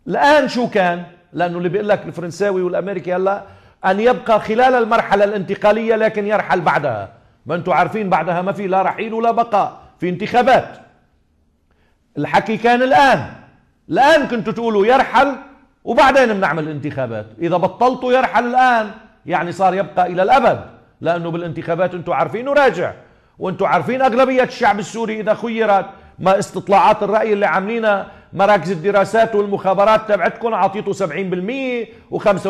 الآن شو كان لأنه اللي بيقول لك الفرنساوي والأمريكي هلا أن يبقى خلال المرحلة الانتقالية لكن يرحل بعدها ما أنتم عارفين بعدها ما في لا رحيل ولا بقاء في انتخابات الحكي كان الآن الآن كنتوا تقولوا يرحل وبعدين بنعمل انتخابات إذا بطلتوا يرحل الآن يعني صار يبقى إلى الأبد لأنه بالانتخابات أنتم عارفين وراجع وانتم عارفين اغلبيه الشعب السوري اذا خيرت ما استطلاعات الراي اللي عاملينها مراكز الدراسات والمخابرات تبعتكم اعطيته 70% و65%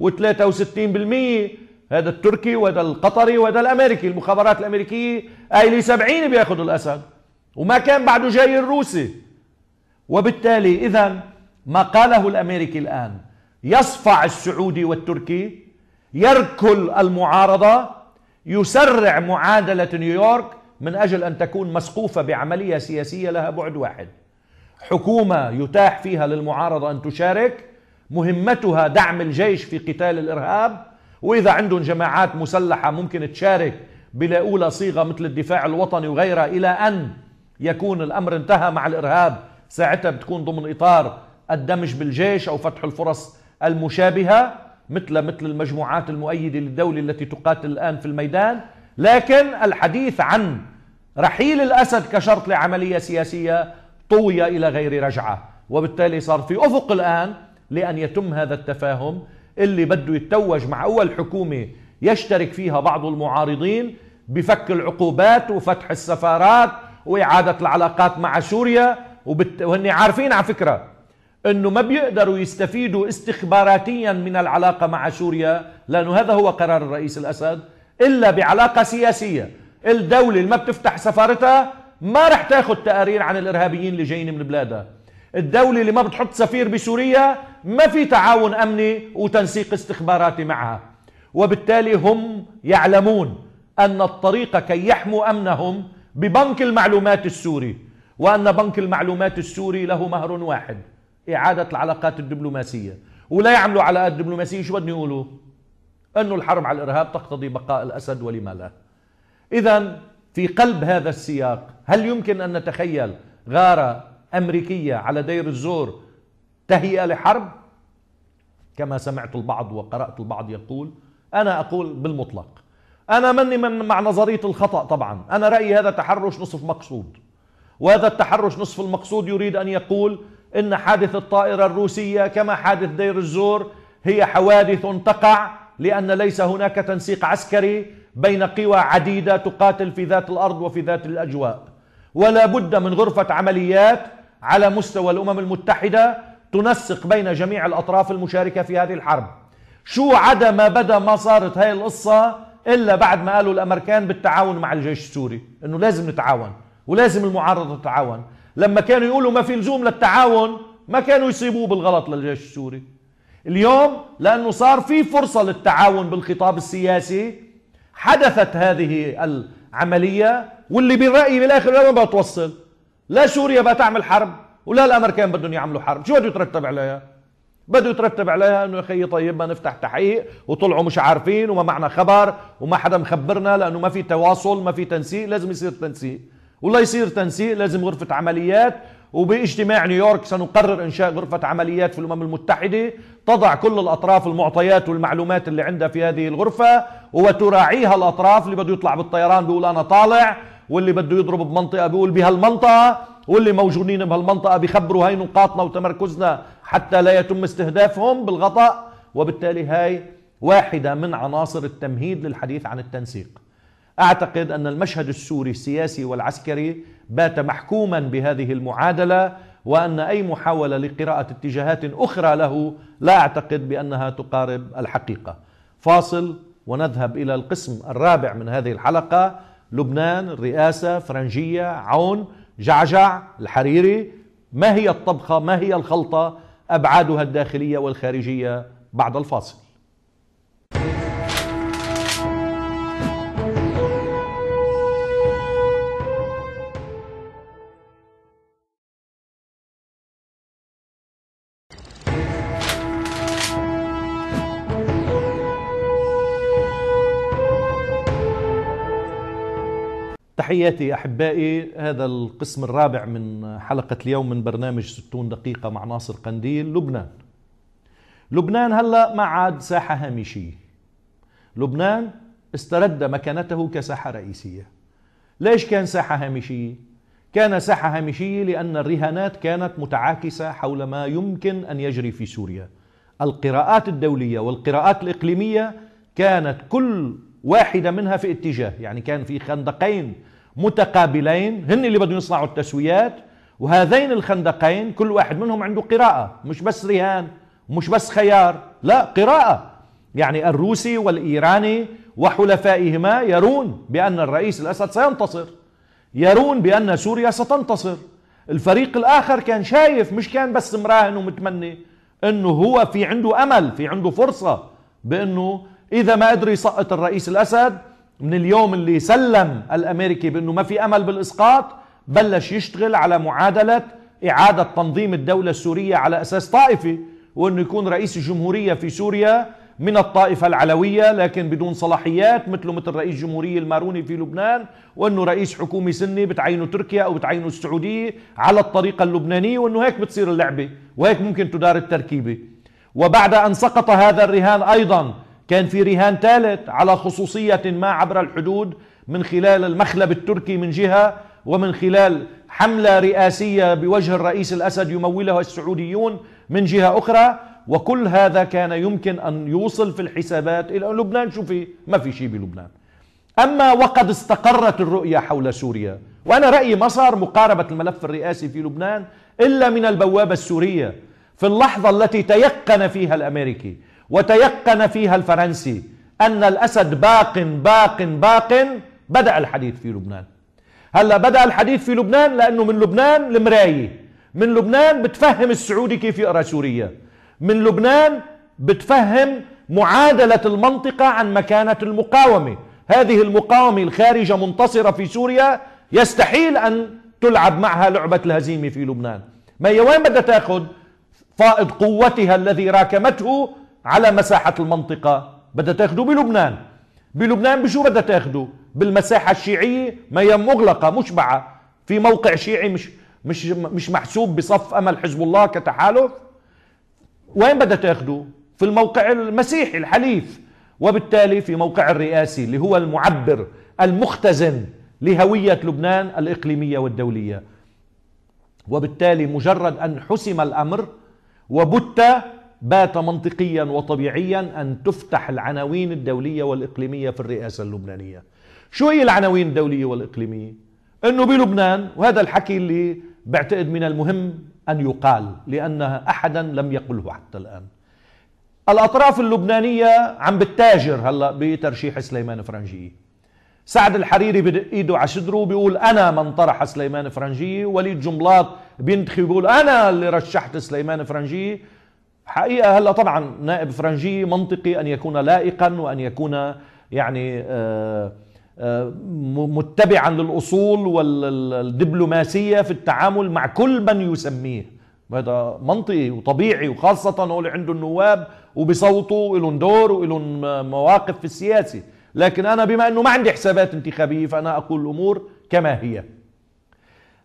و63% هذا التركي وهذا القطري وهذا الامريكي المخابرات الامريكيه قايله 70 بياخذ الاسد وما كان بعده جاي الروسي وبالتالي اذا ما قاله الامريكي الان يصفع السعودي والتركي يركل المعارضه يسرع معادله نيويورك من اجل ان تكون مسقوفه بعمليه سياسيه لها بعد واحد حكومه يتاح فيها للمعارضه ان تشارك مهمتها دعم الجيش في قتال الارهاب واذا عندهم جماعات مسلحه ممكن تشارك بلا اولى صيغه مثل الدفاع الوطني وغيرها الى ان يكون الامر انتهى مع الارهاب ساعتها بتكون ضمن اطار الدمج بالجيش او فتح الفرص المشابهه مثل مثل المجموعات المؤيدة للدولة التي تقاتل الآن في الميدان لكن الحديث عن رحيل الأسد كشرط لعملية سياسية طوي إلى غير رجعة وبالتالي صار في أفق الآن لأن يتم هذا التفاهم اللي بده يتوج مع أول حكومة يشترك فيها بعض المعارضين بفك العقوبات وفتح السفارات وإعادة العلاقات مع سوريا وبت... وهن عارفين على فكرة انه ما بيقدروا يستفيدوا استخباراتيا من العلاقة مع سوريا لانه هذا هو قرار الرئيس الاسد الا بعلاقة سياسية الدولة اللي ما بتفتح سفارتها ما رح تاخذ تقارير عن الارهابيين اللي جايين من بلادها الدولة اللي ما بتحط سفير بسوريا ما في تعاون امني وتنسيق استخباراتي معها وبالتالي هم يعلمون ان الطريق كي يحموا امنهم ببنك المعلومات السوري وان بنك المعلومات السوري له مهر واحد إعادة العلاقات الدبلوماسية ولا يعملوا علاقات دبلوماسية شو بدهم يقولوا أنه الحرب على الإرهاب تقتضي بقاء الأسد ولما لا إذا في قلب هذا السياق هل يمكن أن نتخيل غارة أمريكية على دير الزور تهيئة لحرب كما سمعت البعض وقرأت البعض يقول أنا أقول بالمطلق أنا مني من مع نظرية الخطأ طبعا أنا رأيي هذا تحرش نصف مقصود وهذا التحرش نصف المقصود يريد أن يقول إن حادث الطائرة الروسية كما حادث دير الزور هي حوادث تقع لأن ليس هناك تنسيق عسكري بين قوى عديدة تقاتل في ذات الأرض وفي ذات الأجواء ولا بد من غرفة عمليات على مستوى الأمم المتحدة تنسق بين جميع الأطراف المشاركة في هذه الحرب شو عدا ما بدا ما صارت هاي القصة إلا بعد ما قالوا الأمريكان بالتعاون مع الجيش السوري أنه لازم نتعاون ولازم المعارضة تتعاون لما كانوا يقولوا ما في لزوم للتعاون ما كانوا يصيبوه بالغلط للجيش السوري اليوم لأنه صار في فرصة للتعاون بالخطاب السياسي حدثت هذه العملية واللي برأيي بالآخر ما بتوصل لا سوريا بدها تعمل حرب ولا الأمريكان بدهم يعملوا حرب شو بده يترتب عليها بده يترتب عليها انه يا اخي طيب ما نفتح تحقيق وطلعوا مش عارفين وما معنا خبر وما حدا مخبرنا لانه ما في تواصل ما في تنسيق لازم يصير تنسيق ولا يصير تنسيق لازم غرفة عمليات وباجتماع نيويورك سنقرر إنشاء غرفة عمليات في الأمم المتحدة تضع كل الأطراف المعطيات والمعلومات اللي عندها في هذه الغرفة وتراعيها الأطراف اللي بده يطلع بالطيران بيقول أنا طالع واللي بده يضرب بمنطقة بيقول بهالمنطقة واللي موجودين بهالمنطقة بيخبروا هاي نقاطنا وتمركزنا حتى لا يتم استهدافهم بالغطاء وبالتالي هاي واحدة من عناصر التمهيد للحديث عن التنسيق اعتقد ان المشهد السوري السياسي والعسكري بات محكوما بهذه المعادله وان اي محاوله لقراءه اتجاهات اخرى له لا اعتقد بانها تقارب الحقيقه. فاصل ونذهب الى القسم الرابع من هذه الحلقه لبنان الرئاسه فرنجيه عون جعجع الحريري ما هي الطبخه ما هي الخلطه ابعادها الداخليه والخارجيه بعد الفاصل. تحياتي أحبائي هذا القسم الرابع من حلقة اليوم من برنامج 60 دقيقة مع ناصر قنديل لبنان لبنان هلأ ما عاد ساحة هامشية لبنان استرد مكانته كساحة رئيسية ليش كان ساحة هامشية؟ كان ساحة هامشية لأن الرهانات كانت متعاكسة حول ما يمكن أن يجري في سوريا القراءات الدولية والقراءات الإقليمية كانت كل واحدة منها في اتجاه يعني كان في خندقين متقابلين هن اللي بدهم يصنعوا التسويات وهذين الخندقين كل واحد منهم عنده قراءة مش بس رهان مش بس خيار لا قراءة يعني الروسي والإيراني وحلفائهما يرون بأن الرئيس الأسد سينتصر يرون بأن سوريا ستنتصر الفريق الآخر كان شايف مش كان بس مراهن ومتمني أنه هو في عنده أمل في عنده فرصة بأنه إذا ما قدر يسقط الرئيس الأسد من اليوم اللي سلم الامريكي بانه ما في امل بالاسقاط بلش يشتغل على معادله اعاده تنظيم الدوله السوريه على اساس طائفي وانه يكون رئيس الجمهوريه في سوريا من الطائفة العلوية لكن بدون صلاحيات مثله مثل رئيس جمهورية الماروني في لبنان وأنه رئيس حكومي سني بتعينه تركيا أو بتعينه السعودية على الطريقة اللبنانية وأنه هيك بتصير اللعبة وهيك ممكن تدار التركيبة وبعد أن سقط هذا الرهان أيضا كان في رهان ثالث على خصوصية ما عبر الحدود من خلال المخلب التركي من جهة ومن خلال حملة رئاسية بوجه الرئيس الأسد يمولها السعوديون من جهة أخرى وكل هذا كان يمكن أن يوصل في الحسابات إلى لبنان شو في ما في شيء بلبنان أما وقد استقرت الرؤية حول سوريا وأنا رأيي ما صار مقاربة الملف الرئاسي في لبنان إلا من البوابة السورية في اللحظة التي تيقن فيها الأمريكي وتيقن فيها الفرنسي أن الأسد باق باق باق بدأ الحديث في لبنان هلا بدأ الحديث في لبنان لأنه من لبنان المراية من لبنان بتفهم السعودي كيف يقرأ سوريا من لبنان بتفهم معادلة المنطقة عن مكانة المقاومة هذه المقاومة الخارجة منتصرة في سوريا يستحيل أن تلعب معها لعبة الهزيمة في لبنان ما هي وين بدها تاخذ فائض قوتها الذي راكمته على مساحة المنطقة بدها تاخده بلبنان بلبنان بشو بدها تاخده بالمساحة الشيعية ما هي مغلقة مشبعة في موقع شيعي مش مش مش محسوب بصف امل حزب الله كتحالف وين بدها تاخده في الموقع المسيحي الحليف وبالتالي في موقع الرئاسي اللي هو المعبر المختزن لهوية لبنان الإقليمية والدولية وبالتالي مجرد أن حسم الأمر وبت بات منطقيا وطبيعيا أن تفتح العناوين الدولية والإقليمية في الرئاسة اللبنانية شو هي العناوين الدولية والإقليمية؟ أنه بلبنان وهذا الحكي اللي بعتقد من المهم أن يقال لأن أحدا لم يقله حتى الآن الأطراف اللبنانية عم بتاجر هلأ بترشيح سليمان فرنجي سعد الحريري بدق ايده على صدره بيقول انا من طرح سليمان فرنجيه وليد جملاط بينتخب بيقول انا اللي رشحت سليمان فرنجيه حقيقة هلا طبعا نائب فرنجي منطقي أن يكون لائقا وأن يكون يعني آه، آه، متبعا للأصول والدبلوماسية في التعامل مع كل من يسميه هذا منطقي وطبيعي وخاصة هو اللي عنده النواب وبصوته ولهم دور ولهم مواقف في السياسه لكن أنا بما أنه ما عندي حسابات انتخابية فأنا أقول الأمور كما هي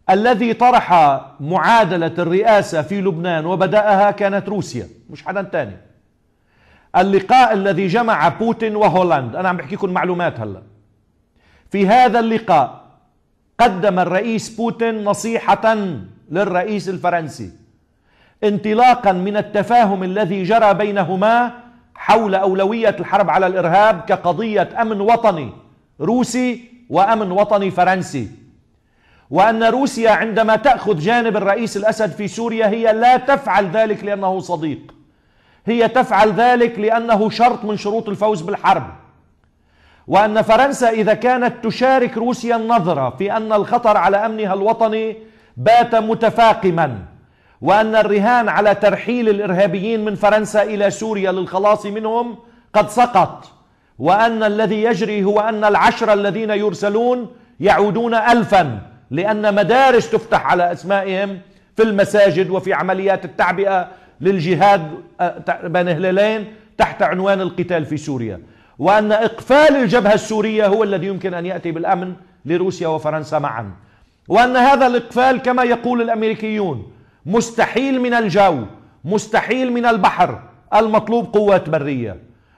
الذي طرح معادلة الرئاسة في لبنان وبدأها كانت روسيا مش حدا تاني اللقاء الذي جمع بوتين وهولاند أنا عم بحكيكم معلومات هلا في هذا اللقاء قدم الرئيس بوتين نصيحة للرئيس الفرنسي انطلاقا من التفاهم الذي جرى بينهما حول أولوية الحرب على الإرهاب كقضية أمن وطني روسي وأمن وطني فرنسي وأن روسيا عندما تأخذ جانب الرئيس الأسد في سوريا هي لا تفعل ذلك لأنه صديق هي تفعل ذلك لأنه شرط من شروط الفوز بالحرب وأن فرنسا إذا كانت تشارك روسيا النظرة في أن الخطر على أمنها الوطني بات متفاقما وأن الرهان على ترحيل الإرهابيين من فرنسا إلى سوريا للخلاص منهم قد سقط وأن الذي يجري هو أن العشرة الذين يرسلون يعودون ألفاً لأن مدارس تفتح على أسمائهم في المساجد وفي عمليات التعبئة للجهاد آه، بين هلالين تحت عنوان القتال في سوريا وأن إقفال الجبهة السورية هو الذي يمكن أن يأتي بالأمن لروسيا وفرنسا معا وأن هذا الإقفال كما يقول الأمريكيون مستحيل من الجو مستحيل من البحر المطلوب قوات برية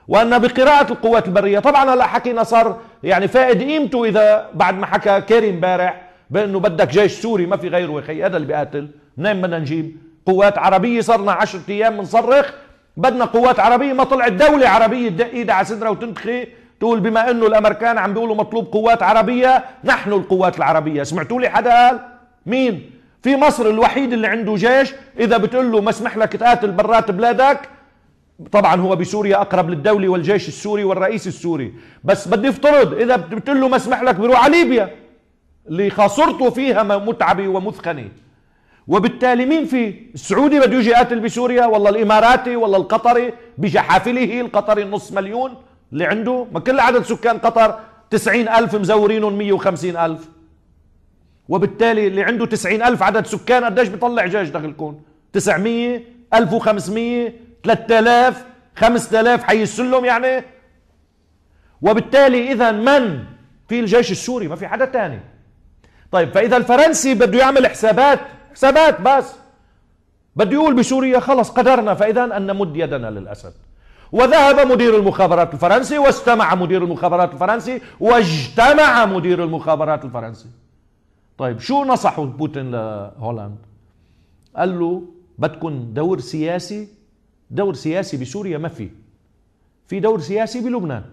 وأن بقراءة القوات البرية طبعا هلا حكينا صار يعني فائد قيمته إذا بعد ما حكى كيري امبارح بانه بدك جيش سوري ما في غيره يا اخي هذا اللي بيقاتل منين بدنا نجيب قوات عربيه صرنا 10 ايام بنصرخ بدنا قوات عربيه ما طلعت دوله عربيه تدق ايدها على صدرها وتنتخي تقول بما انه الامريكان عم بيقولوا مطلوب قوات عربيه نحن القوات العربيه سمعتوا لي حدا قال مين في مصر الوحيد اللي عنده جيش اذا بتقول له ما اسمح لك تقاتل برات بلادك طبعا هو بسوريا اقرب للدوله والجيش السوري والرئيس السوري بس بدي افترض اذا بتقول له ما اسمح لك بروح على ليبيا اللي خاصرته فيها متعبي ومثخني وبالتالي مين في السعودي بده يجي يقاتل بسوريا ولا الإماراتي ولا القطري بجحافله القطري النص مليون اللي عنده ما كل عدد سكان قطر تسعين ألف مزورين مية وخمسين ألف وبالتالي اللي عنده تسعين ألف عدد سكان قديش بيطلع جيش داخلكم تسعمية ألف وخمسمية ثلاثة آلاف خمسة آلاف حي السلم يعني وبالتالي إذا من في الجيش السوري ما في حدا تاني طيب فاذا الفرنسي بده يعمل حسابات حسابات بس بده يقول بسوريا خلص قدرنا فاذا ان نمد يدنا للاسد وذهب مدير المخابرات الفرنسي واستمع مدير المخابرات الفرنسي واجتمع مدير المخابرات الفرنسي طيب شو نصح بوتين لهولاند قال له بدكم دور سياسي دور سياسي بسوريا ما في في دور سياسي بلبنان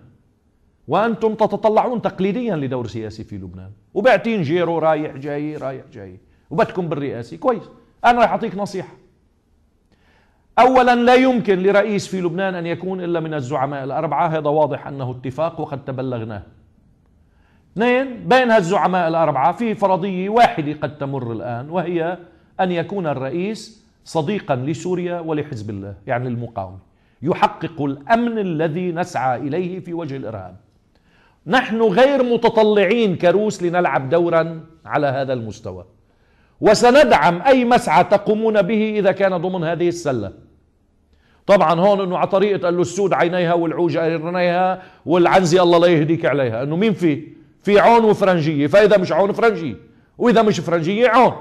وأنتم تتطلعون تقليديا لدور سياسي في لبنان وبعتين جيرو رايح جاي رايح جاي وبدكم بالرئاسي كويس أنا راح أعطيك نصيحة أولا لا يمكن لرئيس في لبنان أن يكون إلا من الزعماء الأربعة هذا واضح أنه اتفاق وقد تبلغناه اثنين بين هالزعماء الأربعة في فرضية واحدة قد تمر الآن وهي أن يكون الرئيس صديقا لسوريا ولحزب الله يعني المقاومة يحقق الأمن الذي نسعى إليه في وجه الإرهاب نحن غير متطلعين كروس لنلعب دورا على هذا المستوى وسندعم أي مسعى تقومون به إذا كان ضمن هذه السلة طبعا هون انه على طريقه قال له السود عينيها والعوج عينيها والعنزي الله لا يهديك عليها انه مين في في عون وفرنجيه فاذا مش عون فرنجيه واذا مش فرنجيه عون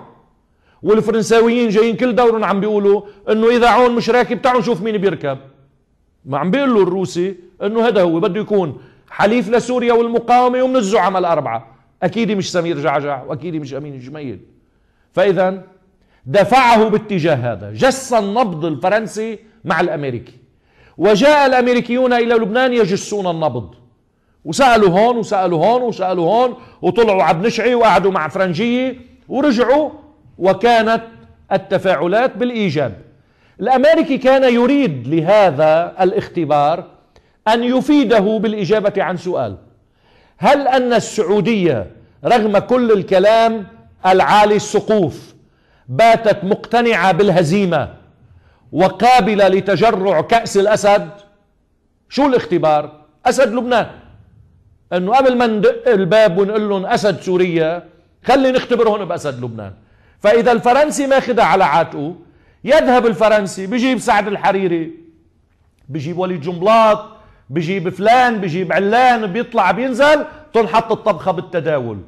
والفرنساويين جايين كل دورهم عم بيقولوا انه اذا عون مش راكب تعالوا نشوف مين بيركب ما عم بيقول له الروسي انه هذا هو بده يكون حليف لسوريا والمقاومة ومن الزعماء الأربعة أكيد مش سمير جعجع وأكيد مش أمين الجميل فإذا دفعه باتجاه هذا جس النبض الفرنسي مع الأمريكي وجاء الأمريكيون إلى لبنان يجسون النبض وسألوا هون وسألوا هون وسألوا هون وطلعوا عبد نشعي وقعدوا مع فرنجية ورجعوا وكانت التفاعلات بالإيجاب الأمريكي كان يريد لهذا الاختبار أن يفيده بالإجابة عن سؤال هل أن السعودية رغم كل الكلام العالي السقوف باتت مقتنعة بالهزيمة وقابلة لتجرع كأس الأسد شو الاختبار أسد لبنان أنه قبل ما ندق الباب ونقول لهم أسد سوريا خلي نختبرهم بأسد لبنان فإذا الفرنسي ماخذها على عاتقه يذهب الفرنسي بجيب سعد الحريري بجيب وليد جنبلاط بجيب فلان بجيب علان بيطلع بينزل تنحط الطبخة بالتداول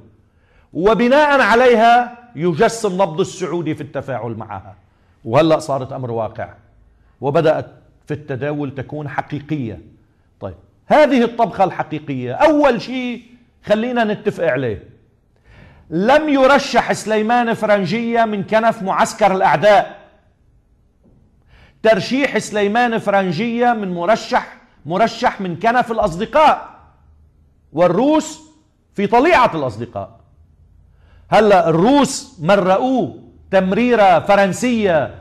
وبناء عليها يجسم نبض السعودي في التفاعل معها وهلأ صارت أمر واقع وبدأت في التداول تكون حقيقية طيب هذه الطبخة الحقيقية أول شيء خلينا نتفق عليه لم يرشح سليمان فرنجية من كنف معسكر الأعداء ترشيح سليمان فرنجية من مرشح مرشح من كنف الأصدقاء والروس في طليعة الأصدقاء هلا الروس مرقوه تمريرة فرنسية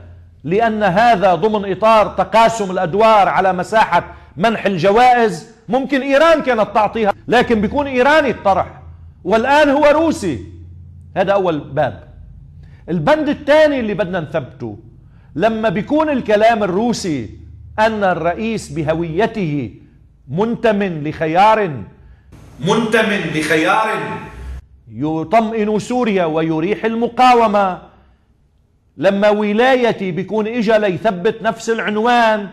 لأن هذا ضمن إطار تقاسم الأدوار على مساحة منح الجوائز ممكن إيران كانت تعطيها لكن بيكون إيراني الطرح والآن هو روسي هذا أول باب البند الثاني اللي بدنا نثبته لما بيكون الكلام الروسي أن الرئيس بهويته منتم لخيار منتم لخيار يطمئن سوريا ويريح المقاومة لما ولايتي بيكون إجا ليثبت نفس العنوان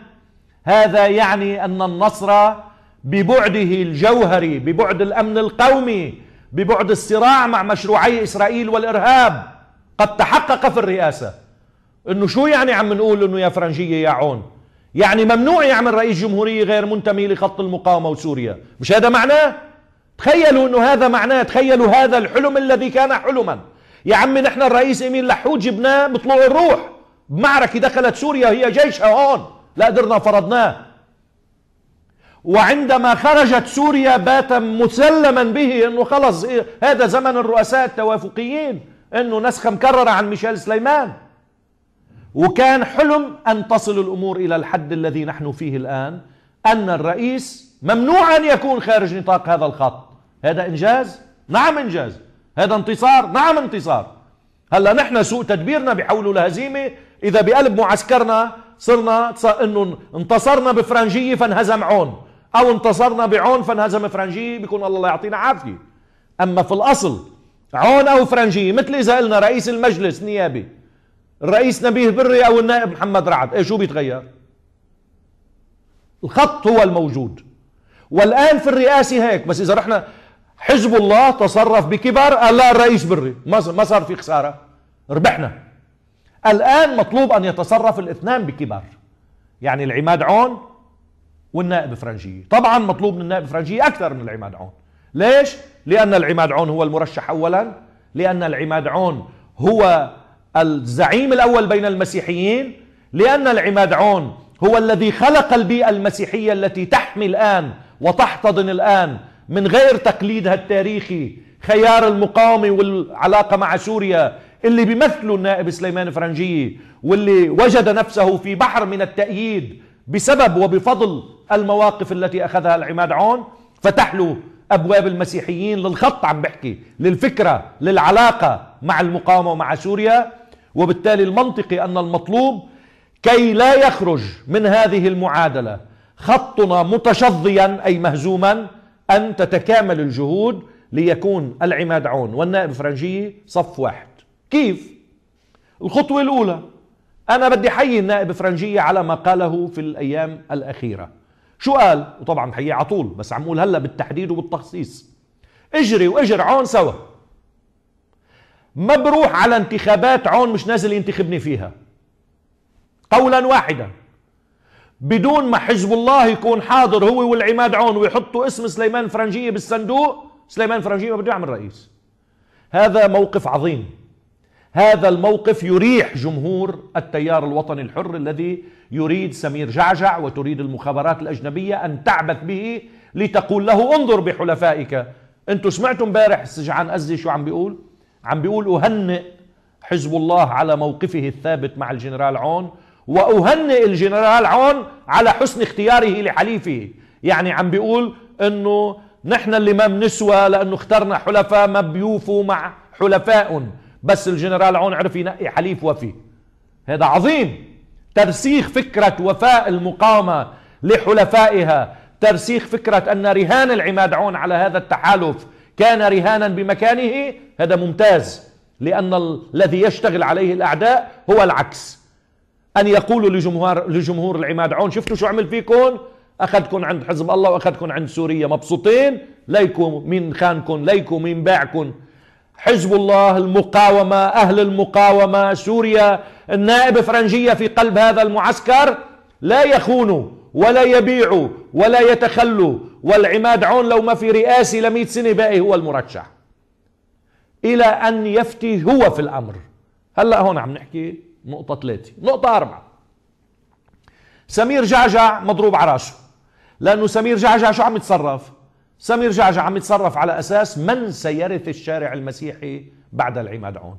هذا يعني أن النصر ببعده الجوهري ببعد الأمن القومي ببعد الصراع مع مشروعي إسرائيل والإرهاب قد تحقق في الرئاسة انه شو يعني عم نقول انه يا فرنجية يا عون يعني ممنوع يعمل رئيس جمهورية غير منتمي لخط المقاومة وسوريا مش هذا معناه تخيلوا انه هذا معناه تخيلوا هذا الحلم الذي كان حلما يا عمي نحن الرئيس امين لحود جبناه بطلوع الروح بمعركة دخلت سوريا هي جيشها هون لا قدرنا فرضناه وعندما خرجت سوريا بات مسلما به انه خلص هذا زمن الرؤساء التوافقيين انه نسخة مكررة عن ميشيل سليمان وكان حلم أن تصل الأمور إلى الحد الذي نحن فيه الآن أن الرئيس ممنوع أن يكون خارج نطاق هذا الخط هذا إنجاز؟ نعم إنجاز هذا انتصار؟ نعم انتصار هلا نحن سوء تدبيرنا بحوله لهزيمة إذا بقلب معسكرنا صرنا انه انتصرنا بفرنجية فانهزم عون أو انتصرنا بعون فانهزم فرنجية بيكون الله يعطينا عافية أما في الأصل عون أو فرنجية مثل إذا قلنا رئيس المجلس نيابي الرئيس نبيه بري او النائب محمد رعد ايه شو بيتغير الخط هو الموجود والان في الرئاسه هيك بس اذا رحنا حزب الله تصرف بكبر قال لا الرئيس بري ما صار في خساره ربحنا الان مطلوب ان يتصرف الاثنان بكبر يعني العماد عون والنائب فرنجي طبعا مطلوب من النائب فرنجي اكثر من العماد عون ليش لان العماد عون هو المرشح اولا لان العماد عون هو الزعيم الأول بين المسيحيين لأن العماد عون هو الذي خلق البيئة المسيحية التي تحمي الآن وتحتضن الآن من غير تقليدها التاريخي خيار المقاومة والعلاقة مع سوريا اللي بيمثله النائب سليمان فرنجي واللي وجد نفسه في بحر من التأييد بسبب وبفضل المواقف التي أخذها العماد عون فتح له أبواب المسيحيين للخط عم بحكي للفكرة للعلاقة مع المقاومة ومع سوريا وبالتالي المنطقي أن المطلوب كي لا يخرج من هذه المعادلة خطنا متشظيا أي مهزوما أن تتكامل الجهود ليكون العماد عون والنائب فرنجية صف واحد كيف؟ الخطوة الأولى أنا بدي احيي النائب فرنجية على ما قاله في الأيام الأخيرة شو قال؟ وطبعا حيي على طول بس عم هلا بالتحديد وبالتخصيص اجري واجر عون سوا ما بروح على انتخابات عون مش نازل ينتخبني فيها قولا واحدا بدون ما حزب الله يكون حاضر هو والعماد عون ويحطوا اسم سليمان فرنجية بالصندوق سليمان فرنجية ما بده يعمل رئيس هذا موقف عظيم هذا الموقف يريح جمهور التيار الوطني الحر الذي يريد سمير جعجع وتريد المخابرات الأجنبية أن تعبث به لتقول له انظر بحلفائك انتم سمعتوا امبارح السجعان أزي شو عم بيقول عم بيقول أهنئ حزب الله على موقفه الثابت مع الجنرال عون وأهنئ الجنرال عون على حسن اختياره لحليفه يعني عم بيقول أنه نحن اللي ما بنسوى لأنه اخترنا حلفاء ما بيوفوا مع حلفاء بس الجنرال عون عرف ينقي حليف وفي هذا عظيم ترسيخ فكرة وفاء المقاومة لحلفائها ترسيخ فكرة أن رهان العماد عون على هذا التحالف كان رهانا بمكانه هذا ممتاز لأن الذي يشتغل عليه الأعداء هو العكس أن يقولوا لجمهور, لجمهور العماد عون شفتوا شو عمل فيكم أخذكم عند حزب الله وأخذكم عند سوريا مبسوطين ليكم مين خانكم ليكم مين باعكم حزب الله المقاومة أهل المقاومة سوريا النائب فرنجية في قلب هذا المعسكر لا يخونوا ولا يبيعوا ولا يتخلوا والعماد عون لو ما في رئاسي لمية سنة باقي هو المرشح إلى أن يفتي هو في الأمر هلأ هون عم نحكي نقطة ثلاثة نقطة أربعة سمير جعجع مضروب على راسه لأنه سمير جعجع شو عم يتصرف سمير جعجع عم يتصرف على أساس من سيرث الشارع المسيحي بعد العماد عون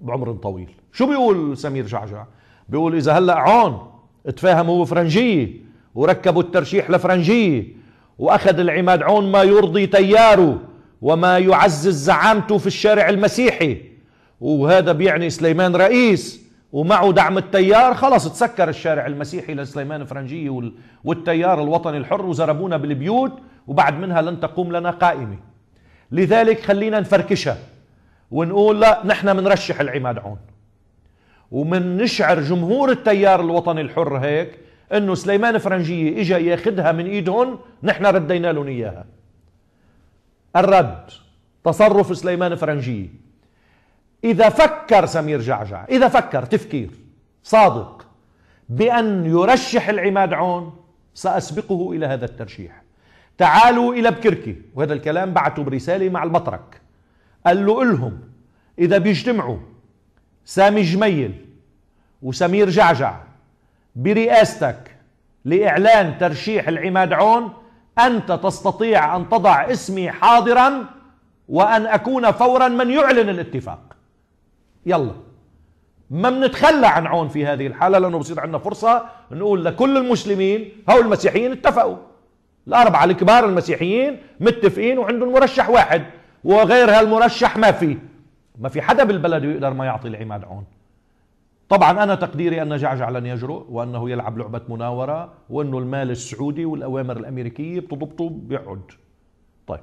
بعمر طويل شو بيقول سمير جعجع بيقول إذا هلأ عون تفاهم هو فرنجية وركبوا الترشيح لفرنجية وأخذ العماد عون ما يرضي تياره وما يعزز زعامته في الشارع المسيحي وهذا بيعني سليمان رئيس ومعه دعم التيار خلص تسكر الشارع المسيحي لسليمان فرنجية والتيار الوطني الحر وزربونا بالبيوت وبعد منها لن تقوم لنا قائمة لذلك خلينا نفركشها ونقول لا نحن منرشح العماد عون ومن نشعر جمهور التيار الوطني الحر هيك انه سليمان فرنجيه اجا ياخذها من ايدهم نحن ردينا لهم اياها الرد تصرف سليمان فرنجيه اذا فكر سمير جعجع اذا فكر تفكير صادق بان يرشح العماد عون ساسبقه الى هذا الترشيح تعالوا الى بكركي وهذا الكلام بعته برساله مع البطرك قال له الهم اذا بيجتمعوا سامي جميل وسمير جعجع برئاستك لإعلان ترشيح العماد عون أنت تستطيع أن تضع اسمي حاضرا وأن أكون فورا من يعلن الاتفاق يلا ما بنتخلى عن عون في هذه الحالة لأنه بصير عندنا فرصة نقول لكل المسلمين هؤلاء المسيحيين اتفقوا الأربعة الكبار المسيحيين متفقين وعندهم مرشح واحد وغير هالمرشح ما في ما في حدا بالبلد يقدر ما يعطي العماد عون طبعا أنا تقديري أن جعجع لن يجرؤ وأنه يلعب لعبة مناورة وأنه المال السعودي والأوامر الأمريكية بتضبطه بيقعد طيب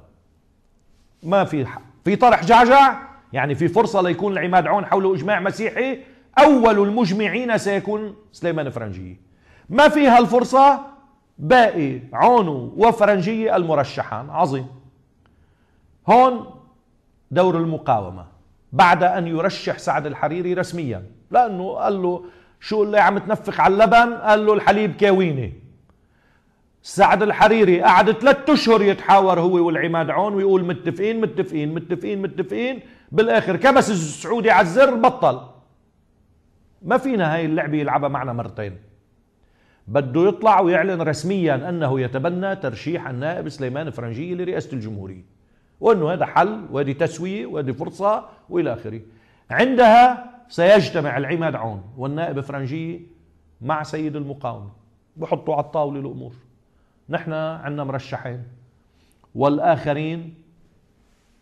ما في حق. في طرح جعجع يعني في فرصة ليكون العماد عون حوله إجماع مسيحي أول المجمعين سيكون سليمان فرنجي ما فيها الفرصة باقي عون وفرنجية المرشحان عظيم هون دور المقاومة بعد أن يرشح سعد الحريري رسميا لأنه قال له شو اللي عم تنفخ على اللبن قال له الحليب كاويني سعد الحريري قعد ثلاثة اشهر يتحاور هو والعماد عون ويقول متفقين متفقين متفقين متفقين بالاخر كبس السعودي على الزر بطل ما فينا هاي اللعبه يلعبها معنا مرتين بده يطلع ويعلن رسميا انه يتبنى ترشيح النائب سليمان فرنجي لرئاسه الجمهوريه وأنه هذا حل وهذه تسوية وهذه فرصة وإلى آخره عندها سيجتمع العماد عون والنائب فرنجية مع سيد المقاومة بحطوا على الطاولة الأمور نحن عندنا مرشحين والآخرين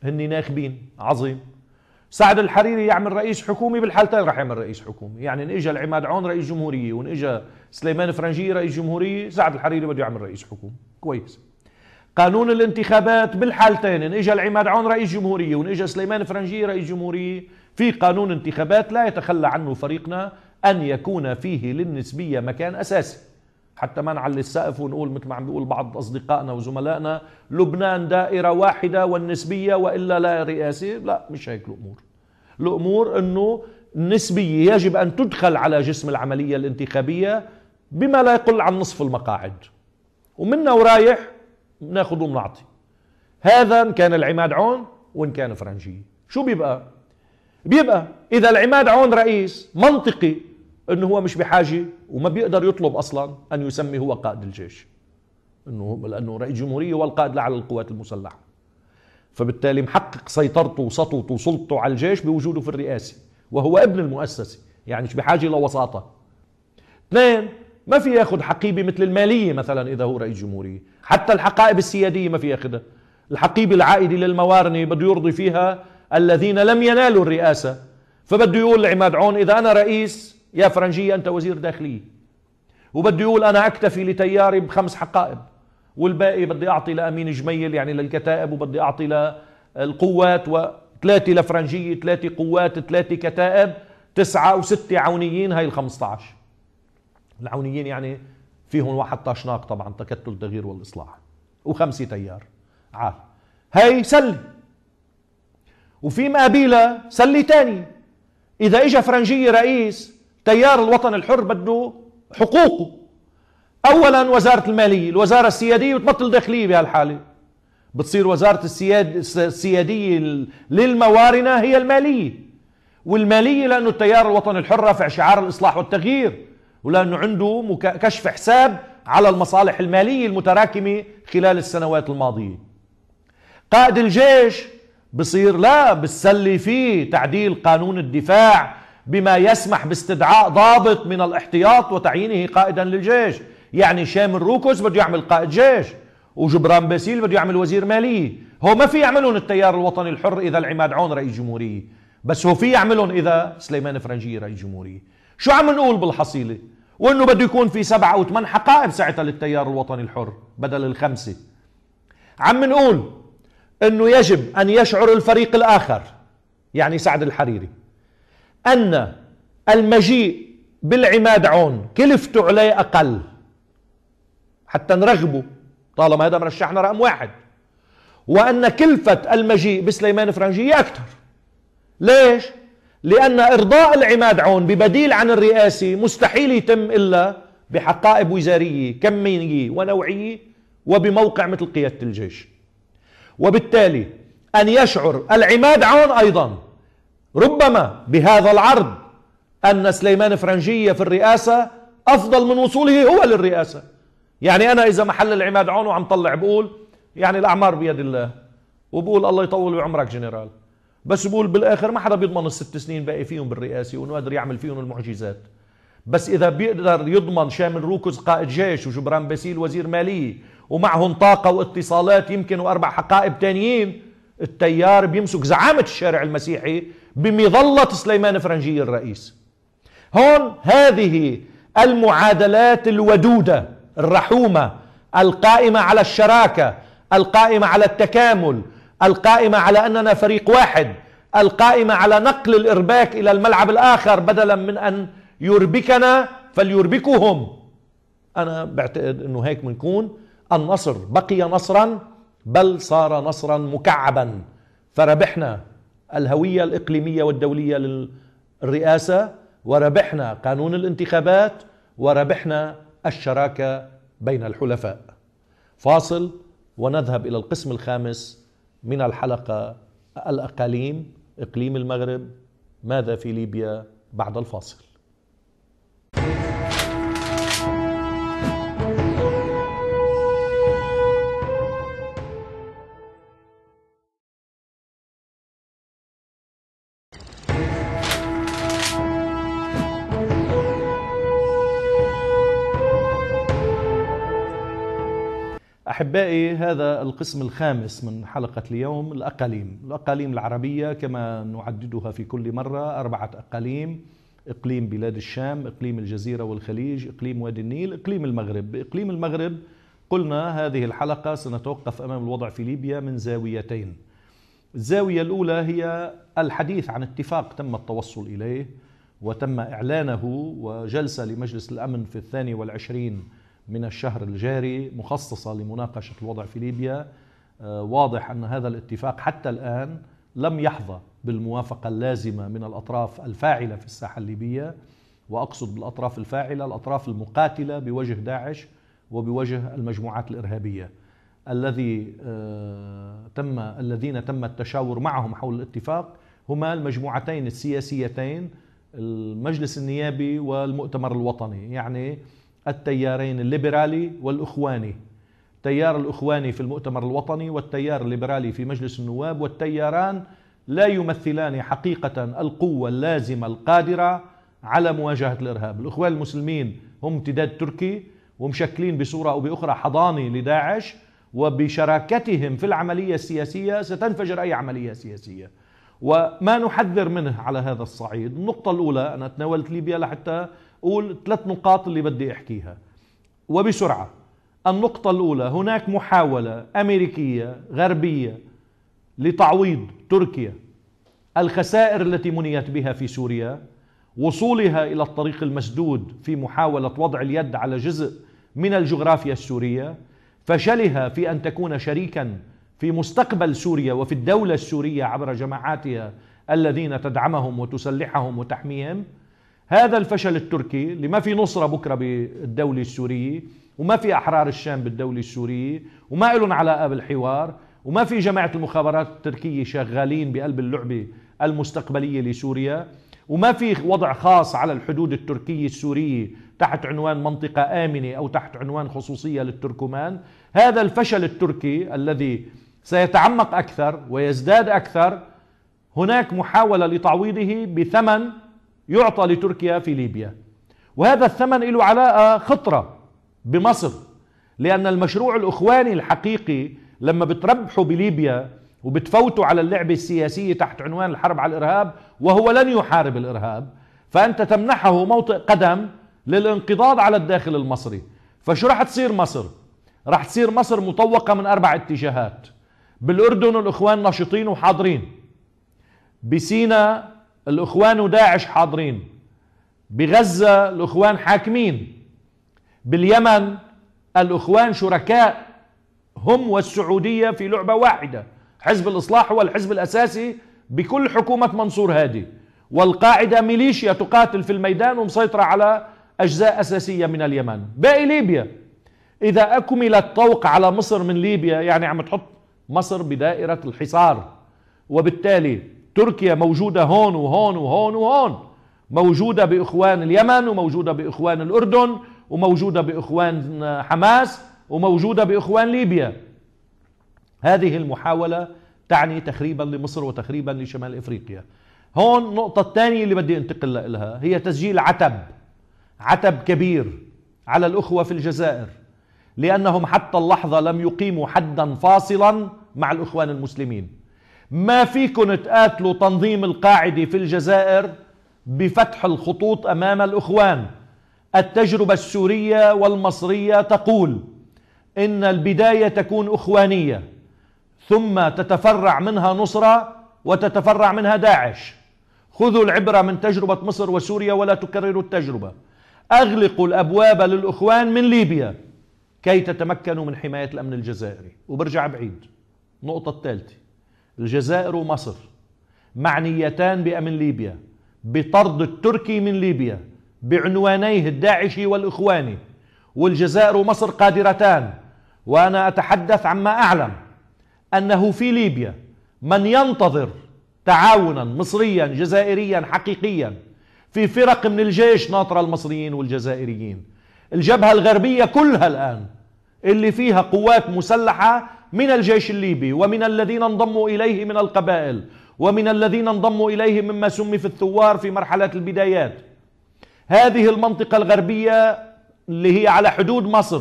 هن ناخبين عظيم سعد الحريري يعمل رئيس حكومي بالحالتين رح يعمل رئيس حكومي يعني ان اجى العماد عون رئيس جمهوريه وان اجى سليمان فرنجي رئيس جمهوريه سعد الحريري بده يعمل رئيس حكومه كويس قانون الانتخابات بالحالتين ان اجى العماد عون رئيس جمهوريه وان اجى سليمان فرنجي رئيس جمهوريه في قانون انتخابات لا يتخلى عنه فريقنا ان يكون فيه للنسبيه مكان اساسي حتى ما نعلي السقف ونقول مثل ما عم بيقول بعض اصدقائنا وزملائنا لبنان دائره واحده والنسبيه والا لا رئاسه لا مش هيك الامور الامور انه النسبيه يجب ان تدخل على جسم العمليه الانتخابيه بما لا يقل عن نصف المقاعد ومنا ورايح ناخذ ونعطي هذا ان كان العماد عون وان كان فرنجيه شو بيبقى بيبقى اذا العماد عون رئيس منطقي انه هو مش بحاجه وما بيقدر يطلب اصلا ان يسمي هو قائد الجيش انه لانه رئيس جمهوريه والقائد الاعلى للقوات القوات المسلحه فبالتالي محقق سيطرته وسطوته وسلطته على الجيش بوجوده في الرئاسه وهو ابن المؤسسه يعني مش بحاجه لوساطه اثنين ما في ياخذ حقيبه مثل الماليه مثلا اذا هو رئيس جمهوريه حتى الحقائب السياديه ما في ياخذها الحقيبه العائده للموارنه بده يرضي فيها الذين لم ينالوا الرئاسه فبده يقول لعماد عون اذا انا رئيس يا فرنجيه انت وزير داخليه وبده يقول انا اكتفي لتياري بخمس حقائب والباقي بدي اعطي لامين جميل يعني للكتائب وبدي اعطي للقوات وثلاثه لفرنجيه ثلاثه قوات ثلاثه كتائب تسعه وسته عونيين هاي ال 15 العونيين يعني فيهم 11 ناق طبعا تكتل التغيير والاصلاح وخمسه تيار عال هي سله وفي مقابيلة سله ثانيه اذا اجى فرنجيه رئيس تيار الوطن الحر بده حقوقه اولا وزاره الماليه الوزاره السياديه بتبطل داخليه بهالحاله بتصير وزاره السياد... السياديه للموارنه هي الماليه والماليه لانه التيار الوطني الحر رفع شعار الاصلاح والتغيير ولأنه عنده كشف حساب على المصالح المالية المتراكمة خلال السنوات الماضية قائد الجيش بصير لا بتسلي فيه تعديل قانون الدفاع بما يسمح باستدعاء ضابط من الاحتياط وتعيينه قائدا للجيش يعني شامل روكوس بده يعمل قائد جيش وجبران باسيل بده يعمل وزير مالية هو ما في يعملون التيار الوطني الحر إذا العماد عون رئيس جمهورية بس هو في يعملون إذا سليمان فرنجي رئيس جمهورية شو عم نقول بالحصيله وانه بده يكون في سبعه او ثمان حقائب ساعتها للتيار الوطني الحر بدل الخمسه عم نقول انه يجب ان يشعر الفريق الاخر يعني سعد الحريري ان المجيء بالعماد عون كلفته عليه اقل حتى نرغبه طالما هذا مرشحنا رقم واحد وان كلفه المجيء بسليمان فرنجيه اكثر ليش لأن إرضاء العماد عون ببديل عن الرئاسة مستحيل يتم إلا بحقائب وزارية كمية ونوعية وبموقع مثل قيادة الجيش وبالتالي أن يشعر العماد عون أيضا ربما بهذا العرض أن سليمان فرنجية في الرئاسة أفضل من وصوله هو للرئاسة يعني أنا إذا محل العماد عون وعم طلع بقول يعني الأعمار بيد الله وبقول الله يطول بعمرك جنرال بس بقول بالاخر ما حدا بيضمن الست سنين باقي فيهم بالرئاسه وانه قادر يعمل فيهم المعجزات بس اذا بيقدر يضمن شامل روكز قائد جيش وجبران باسيل وزير ماليه ومعهم طاقه واتصالات يمكن واربع حقائب تانيين التيار بيمسك زعامه الشارع المسيحي بمظله سليمان فرنجي الرئيس هون هذه المعادلات الودوده الرحومه القائمه على الشراكه القائمه على التكامل القائمة على أننا فريق واحد القائمة على نقل الإرباك إلى الملعب الآخر بدلا من أن يربكنا فليربكهم أنا بعتقد أنه هيك بنكون النصر بقي نصرا بل صار نصرا مكعبا فربحنا الهوية الإقليمية والدولية للرئاسة وربحنا قانون الانتخابات وربحنا الشراكة بين الحلفاء فاصل ونذهب إلى القسم الخامس من الحلقة الأقاليم إقليم المغرب ماذا في ليبيا بعد الفاصل أحبائي هذا القسم الخامس من حلقة اليوم الأقاليم الأقاليم العربية كما نعددها في كل مرة أربعة أقاليم إقليم بلاد الشام إقليم الجزيرة والخليج إقليم وادي النيل إقليم المغرب إقليم المغرب قلنا هذه الحلقة سنتوقف أمام الوضع في ليبيا من زاويتين الزاوية الأولى هي الحديث عن اتفاق تم التوصل إليه وتم إعلانه وجلسة لمجلس الأمن في الثاني والعشرين من الشهر الجاري مخصصة لمناقشة الوضع في ليبيا آه، واضح أن هذا الاتفاق حتى الآن لم يحظى بالموافقة اللازمة من الأطراف الفاعلة في الساحة الليبية وأقصد بالأطراف الفاعلة الأطراف المقاتلة بوجه داعش وبوجه المجموعات الإرهابية الذي آه، تم الذين تم التشاور معهم حول الاتفاق هما المجموعتين السياسيتين المجلس النيابي والمؤتمر الوطني يعني التيارين الليبرالي والاخواني التيار الاخواني في المؤتمر الوطني والتيار الليبرالي في مجلس النواب والتياران لا يمثلان حقيقه القوه اللازمه القادره على مواجهه الارهاب، الاخوان المسلمين هم امتداد تركي ومشكلين بصوره او باخرى حضانه لداعش وبشراكتهم في العمليه السياسيه ستنفجر اي عمليه سياسيه. وما نحذر منه على هذا الصعيد، النقطه الاولى انا تناولت ليبيا لحتى أقول ثلاث نقاط اللي بدي أحكيها وبسرعة النقطة الأولى هناك محاولة أمريكية غربية لتعويض تركيا الخسائر التي منيت بها في سوريا وصولها إلى الطريق المسدود في محاولة وضع اليد على جزء من الجغرافيا السورية فشلها في أن تكون شريكا في مستقبل سوريا وفي الدولة السورية عبر جماعاتها الذين تدعمهم وتسلحهم وتحميهم هذا الفشل التركي اللي ما في نصرة بكرة بالدولة السورية وما في أحرار الشام بالدولة السورية وما لهم علاقة بالحوار وما في جماعة المخابرات التركية شغالين بقلب اللعبة المستقبلية لسوريا وما في وضع خاص على الحدود التركية السورية تحت عنوان منطقة آمنة أو تحت عنوان خصوصية للتركمان هذا الفشل التركي الذي سيتعمق أكثر ويزداد أكثر هناك محاولة لتعويضه بثمن يعطى لتركيا في ليبيا وهذا الثمن له علاقة خطرة بمصر لأن المشروع الأخواني الحقيقي لما بتربحوا بليبيا وبتفوتوا على اللعبة السياسية تحت عنوان الحرب على الإرهاب وهو لن يحارب الإرهاب فأنت تمنحه موطئ قدم للانقضاض على الداخل المصري فشو رح تصير مصر؟ رح تصير مصر مطوقة من أربع اتجاهات بالأردن الإخوان نشطين وحاضرين بسينا الإخوان وداعش حاضرين بغزة الإخوان حاكمين باليمن الإخوان شركاء هم والسعودية في لعبة واحدة حزب الإصلاح هو الحزب الأساسي بكل حكومة منصور هادي والقاعدة ميليشيا تقاتل في الميدان ومسيطرة على أجزاء أساسية من اليمن باقي ليبيا إذا أكمل الطوق على مصر من ليبيا يعني عم تحط مصر بدائرة الحصار وبالتالي تركيا موجودة هون وهون وهون وهون موجودة بإخوان اليمن وموجودة بإخوان الأردن وموجودة بإخوان حماس وموجودة بإخوان ليبيا هذه المحاولة تعني تخريبا لمصر وتخريبا لشمال إفريقيا هون النقطة الثانية اللي بدي انتقل لها هي تسجيل عتب عتب كبير على الأخوة في الجزائر لأنهم حتى اللحظة لم يقيموا حدا فاصلا مع الإخوان المسلمين ما فيكم تقاتلوا تنظيم القاعدة في الجزائر بفتح الخطوط أمام الأخوان التجربة السورية والمصرية تقول إن البداية تكون أخوانية ثم تتفرع منها نصرة وتتفرع منها داعش خذوا العبرة من تجربة مصر وسوريا ولا تكرروا التجربة أغلقوا الأبواب للأخوان من ليبيا كي تتمكنوا من حماية الأمن الجزائري وبرجع بعيد نقطة الثالثة الجزائر ومصر معنيتان بأمن ليبيا بطرد التركي من ليبيا بعنوانيه الداعشي والإخواني والجزائر ومصر قادرتان وأنا أتحدث عما أعلم أنه في ليبيا من ينتظر تعاونا مصريا جزائريا حقيقيا في فرق من الجيش ناطرة المصريين والجزائريين الجبهة الغربية كلها الآن اللي فيها قوات مسلحة من الجيش الليبي ومن الذين انضموا إليه من القبائل ومن الذين انضموا إليه مما سمي في الثوار في مرحلة البدايات هذه المنطقة الغربية اللي هي على حدود مصر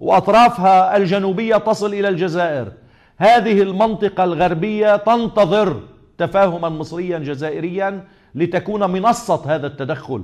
وأطرافها الجنوبية تصل إلى الجزائر هذه المنطقة الغربية تنتظر تفاهما مصريا جزائريا لتكون منصة هذا التدخل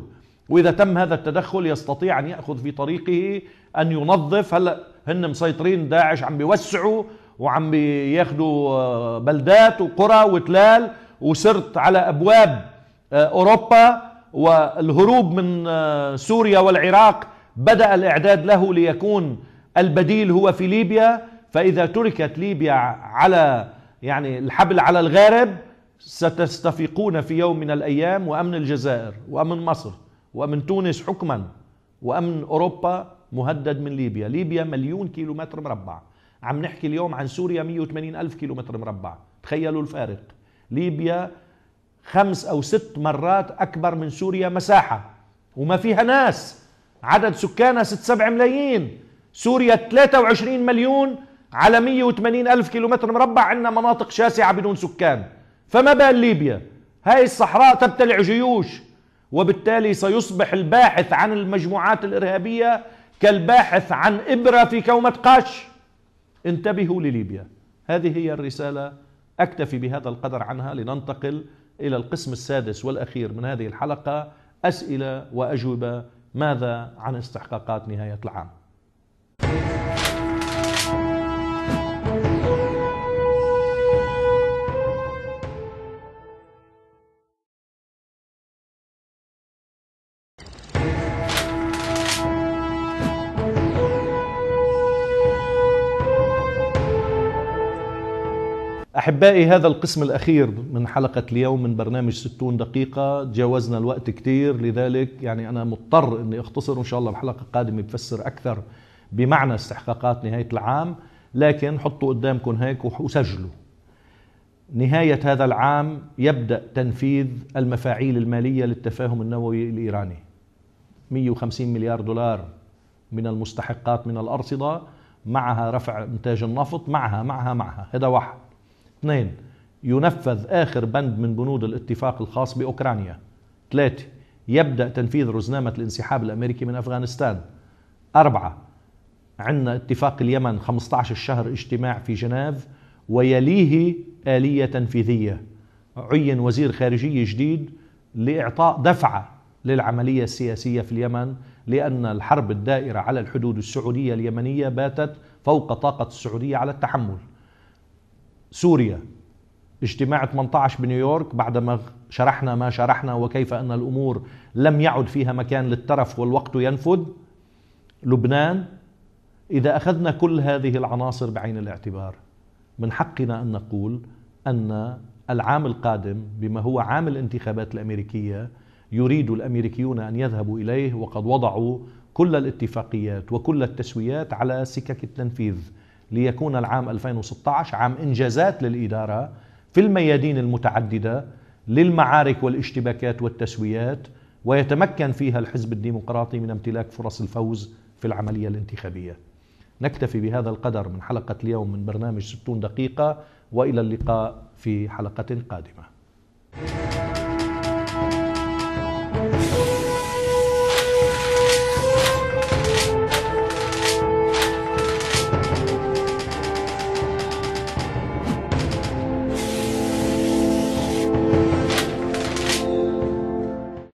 وإذا تم هذا التدخل يستطيع أن يأخذ في طريقه أن ينظف هلأ هن مسيطرين داعش عم بيوسعوا وعم بياخدوا آه، بلدات وقرى وتلال وصرت على ابواب آه، اوروبا والهروب من آه، سوريا والعراق بدا الاعداد له ليكون البديل هو في ليبيا فاذا تركت ليبيا على يعني الحبل على الغارب ستستفيقون في يوم من الايام وامن الجزائر وامن مصر وامن تونس حكما وامن اوروبا مهدد من ليبيا ليبيا مليون كيلومتر مربع عم نحكي اليوم عن سوريا 180 ألف كيلومتر مربع تخيلوا الفارق ليبيا خمس أو ست مرات أكبر من سوريا مساحة وما فيها ناس عدد سكانها ست سبع ملايين سوريا 23 مليون على 180 ألف كيلومتر مربع عندنا مناطق شاسعة بدون سكان فما بال ليبيا هاي الصحراء تبتلع جيوش وبالتالي سيصبح الباحث عن المجموعات الإرهابية كالباحث عن إبرة في كومة قش انتبهوا لليبيا هذه هي الرسالة أكتفي بهذا القدر عنها لننتقل إلى القسم السادس والأخير من هذه الحلقة أسئلة وأجوبة ماذا عن استحقاقات نهاية العام أحبائي هذا القسم الأخير من حلقة اليوم من برنامج 60 دقيقة جاوزنا الوقت كتير لذلك يعني أنا مضطر أني أختصر وإن شاء الله بحلقة قادمة بفسر أكثر بمعنى استحقاقات نهاية العام لكن حطوا قدامكم هيك وسجلوا نهاية هذا العام يبدأ تنفيذ المفاعيل المالية للتفاهم النووي الإيراني 150 مليار دولار من المستحقات من الأرصدة معها رفع إنتاج النفط معها معها معها هذا واحد اثنين ينفذ آخر بند من بنود الاتفاق الخاص بأوكرانيا ثلاثة يبدأ تنفيذ رزنامة الانسحاب الأمريكي من أفغانستان أربعة عندنا اتفاق اليمن 15 الشهر اجتماع في جنيف ويليه آلية تنفيذية عين وزير خارجية جديد لإعطاء دفعة للعملية السياسية في اليمن لأن الحرب الدائرة على الحدود السعودية اليمنية باتت فوق طاقة السعودية على التحمل سوريا اجتماع 18 بنيويورك بعدما شرحنا ما شرحنا وكيف ان الامور لم يعد فيها مكان للترف والوقت ينفذ لبنان اذا اخذنا كل هذه العناصر بعين الاعتبار من حقنا ان نقول ان العام القادم بما هو عام الانتخابات الامريكيه يريد الامريكيون ان يذهبوا اليه وقد وضعوا كل الاتفاقيات وكل التسويات على سكك التنفيذ ليكون العام 2016 عام إنجازات للإدارة في الميادين المتعددة للمعارك والاشتباكات والتسويات ويتمكن فيها الحزب الديمقراطي من امتلاك فرص الفوز في العملية الانتخابية نكتفي بهذا القدر من حلقة اليوم من برنامج 60 دقيقة وإلى اللقاء في حلقة قادمة